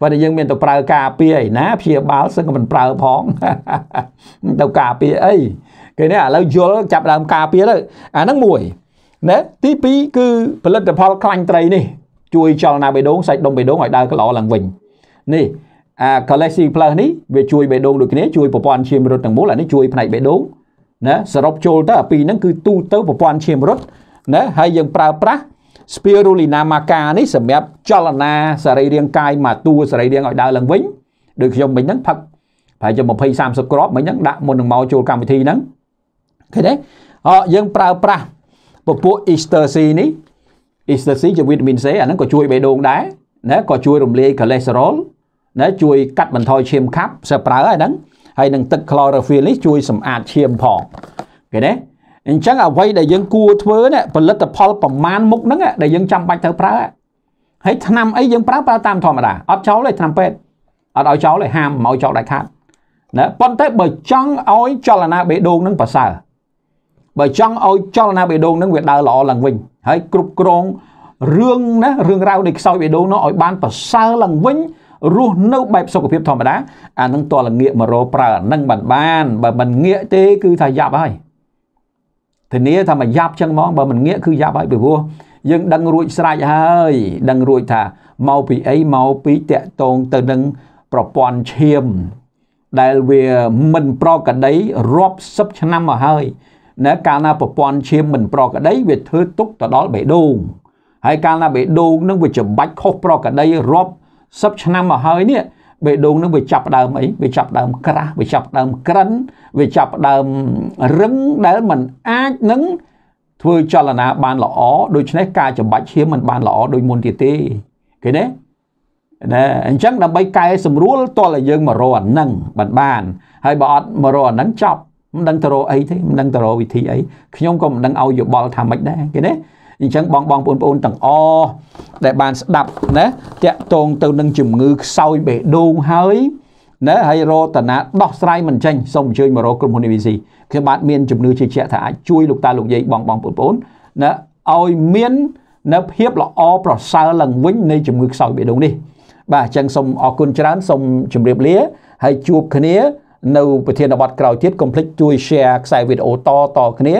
បើតែយើងមានទៅប្រើការពារឯណាព្យាបាលសឹងក៏មិនប្រើផងទៅការពារអីគេនេះឥឡូវយល់ចាប់ដើមការពារទៅអាហ្នឹងមួយណាទី2គឺផលិតផលខ្លាញ់ត្រីនេះជួយចលនាបេះដូងសាច់ដុំបេះដូងឲ្យដើរកឡឡើងវិញនេះអា Galaxy Plus នេះវាជួយបេះដូងដូចគ្នាជួយប្រព័ន្ធឈាមរត់ទាំងមូលអានេះជួយផ្នែកបេះដូងណាសរុបចូលទៅអាពីរហ្នឹងគឺទូទៅប្រព័ន្ធឈាមរត់ណាហើយយើងប្រើប្រាស់ Spirulina maca នេះសម្រាប់ចលនាសរីរាង្គកាយមួយតួសរីរាង្គឲ្យដើរឡើងវិញដូចខ្ញុំមិញហ្នឹងផឹកប្រហែលជា20 30គ្រាប់មិញហ្នឹងដាក់មុននឹងមកចូលកម្មវិធីហ្នឹងឃើញទេអយើងប្រើប្រាស់ពពួក Easter C នេះអ៊ីស្តេស៊ីជាវីតាមីន C អាហ្នឹងក៏ជួយបេះដូងដែរណាក៏ជួយរំលាយខូលេស្តេរ៉ុលណាជួយកាត់បន្ថយឈាមខាប់ប្រើប្រើអាហ្នឹងហើយនឹងទឹក chlorophyll នេះជួយសម្អាតឈាមផងគេណាអញ្ចឹងអ្វីដែលយើងគួរធ្វើណាផលិតផលប្រមាណមុខហ្នឹងដែលយើងចាំបាច់ត្រូវប្រើហើយឆ្នាំអីយើងប្រើប្រើតាមធម្មតាអត់ចោលទេឆ្នាំពេទ្យអត់ឲ្យចោលទេហាមមកចោលដាច់ខាតណាប៉ុន្តែបើចង់ឲ្យចលនាបេះដូងនឹងប្រសើរបើចង់ឲ្យចលនាបេះដូងនឹងវាដើរល្អឡើងវិញហើយគ្រប់គ្រងរឿងណារឿងរ៉ាវនៃខ្សោយបេះដូងនោះឲ្យបានប្រសើរឡើងវិញ រស់នៅបែបសុខភាពធម្មតាអានឹងតលងាកមករប្រើអានឹងបាន បានបើមិនងាកទេគឺថាយ៉ាប់ហើយធានាថាមិនយ៉ាប់ចឹងហ្មងបើមិនងាកគឺយ៉ាប់ហើយពីព្រោះយើងដឹងរួចស្រេចហើយ ដឹងរួចថាមកពីអីមកពីតកតងទៅនឹងប្រព័ន្ធឈាមដែលវាមិនប្រកដីរាប់សិបឆ្នាំមកហើយណាកាលណាប្រព័ន្ធឈាមមិនប្រក្រតីវាធ្វើទុកទៅដល់បេះដូង ហើយកាលណាបេះដូងនឹងវាច្បាច់ខុសប្រក្រតីរាប់សិបឆ្នាំមកហើយនេះបេះដូងនឹងវាចាប់ដើមអីវាចាប់ដើមក្រាស់វាចាប់ដើមក្រិនវាចាប់ដើមរឹងដែលมันអាចនឹងធ្វើចលនាបានល្អដូច្នេះការច្បាច់ឈាមมันបានល្អដូចមុនទៀតទេឃើញទេណាអញ្ចឹងដើម្បីកែសម្រួលតលឲ្យយើងមករអានឹងបានបាន ហើយបើអត់មករអានឹងចប់មិនដឹងទៅរកអីទេមិនដឹងទៅរកវិធីអីខ្ញុំក៏មិនដឹងឲ្យយោបល់ថាម៉េចដែរគេណាអញ្ចឹងបងបងបងប្អូនទាំងអដែលបានស្ដាប់ណាតាក់ទងទៅនឹងជំងឺខ្សោយបេះដូងហើយណាហើយរតនាដោះស្រាយមិនចេញសូមអញ្ជើញមករកក្រុមហ៊ុន EVC ខ្ញុំបាទមានជំនឿជឿជាក់ថាអាចជួយលោកតាលោកយាយបងបងបងប្អូនណាឲ្យមាននៅភាពល្អប្រសើរឡើងវិញនៃជំងឺខ្សោយបេះដូងនេះ បាទអញ្ចឹងសូមអរគុណច្រើនសូមជម្រាបលា ហើយជួបគ្នានៅប្រធានបទក្រោយទៀតកុំភ្លេចជួយ share ខ្សែវីដេអូតតគ្នា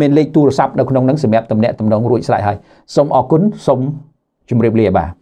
មានលេខទូរស័ព្ទនៅក្នុងនឹងសម្រាប់តំណែងតំណងរួចស្រេចហើយសូមអរគុណសូមជម្រាបលាបាទ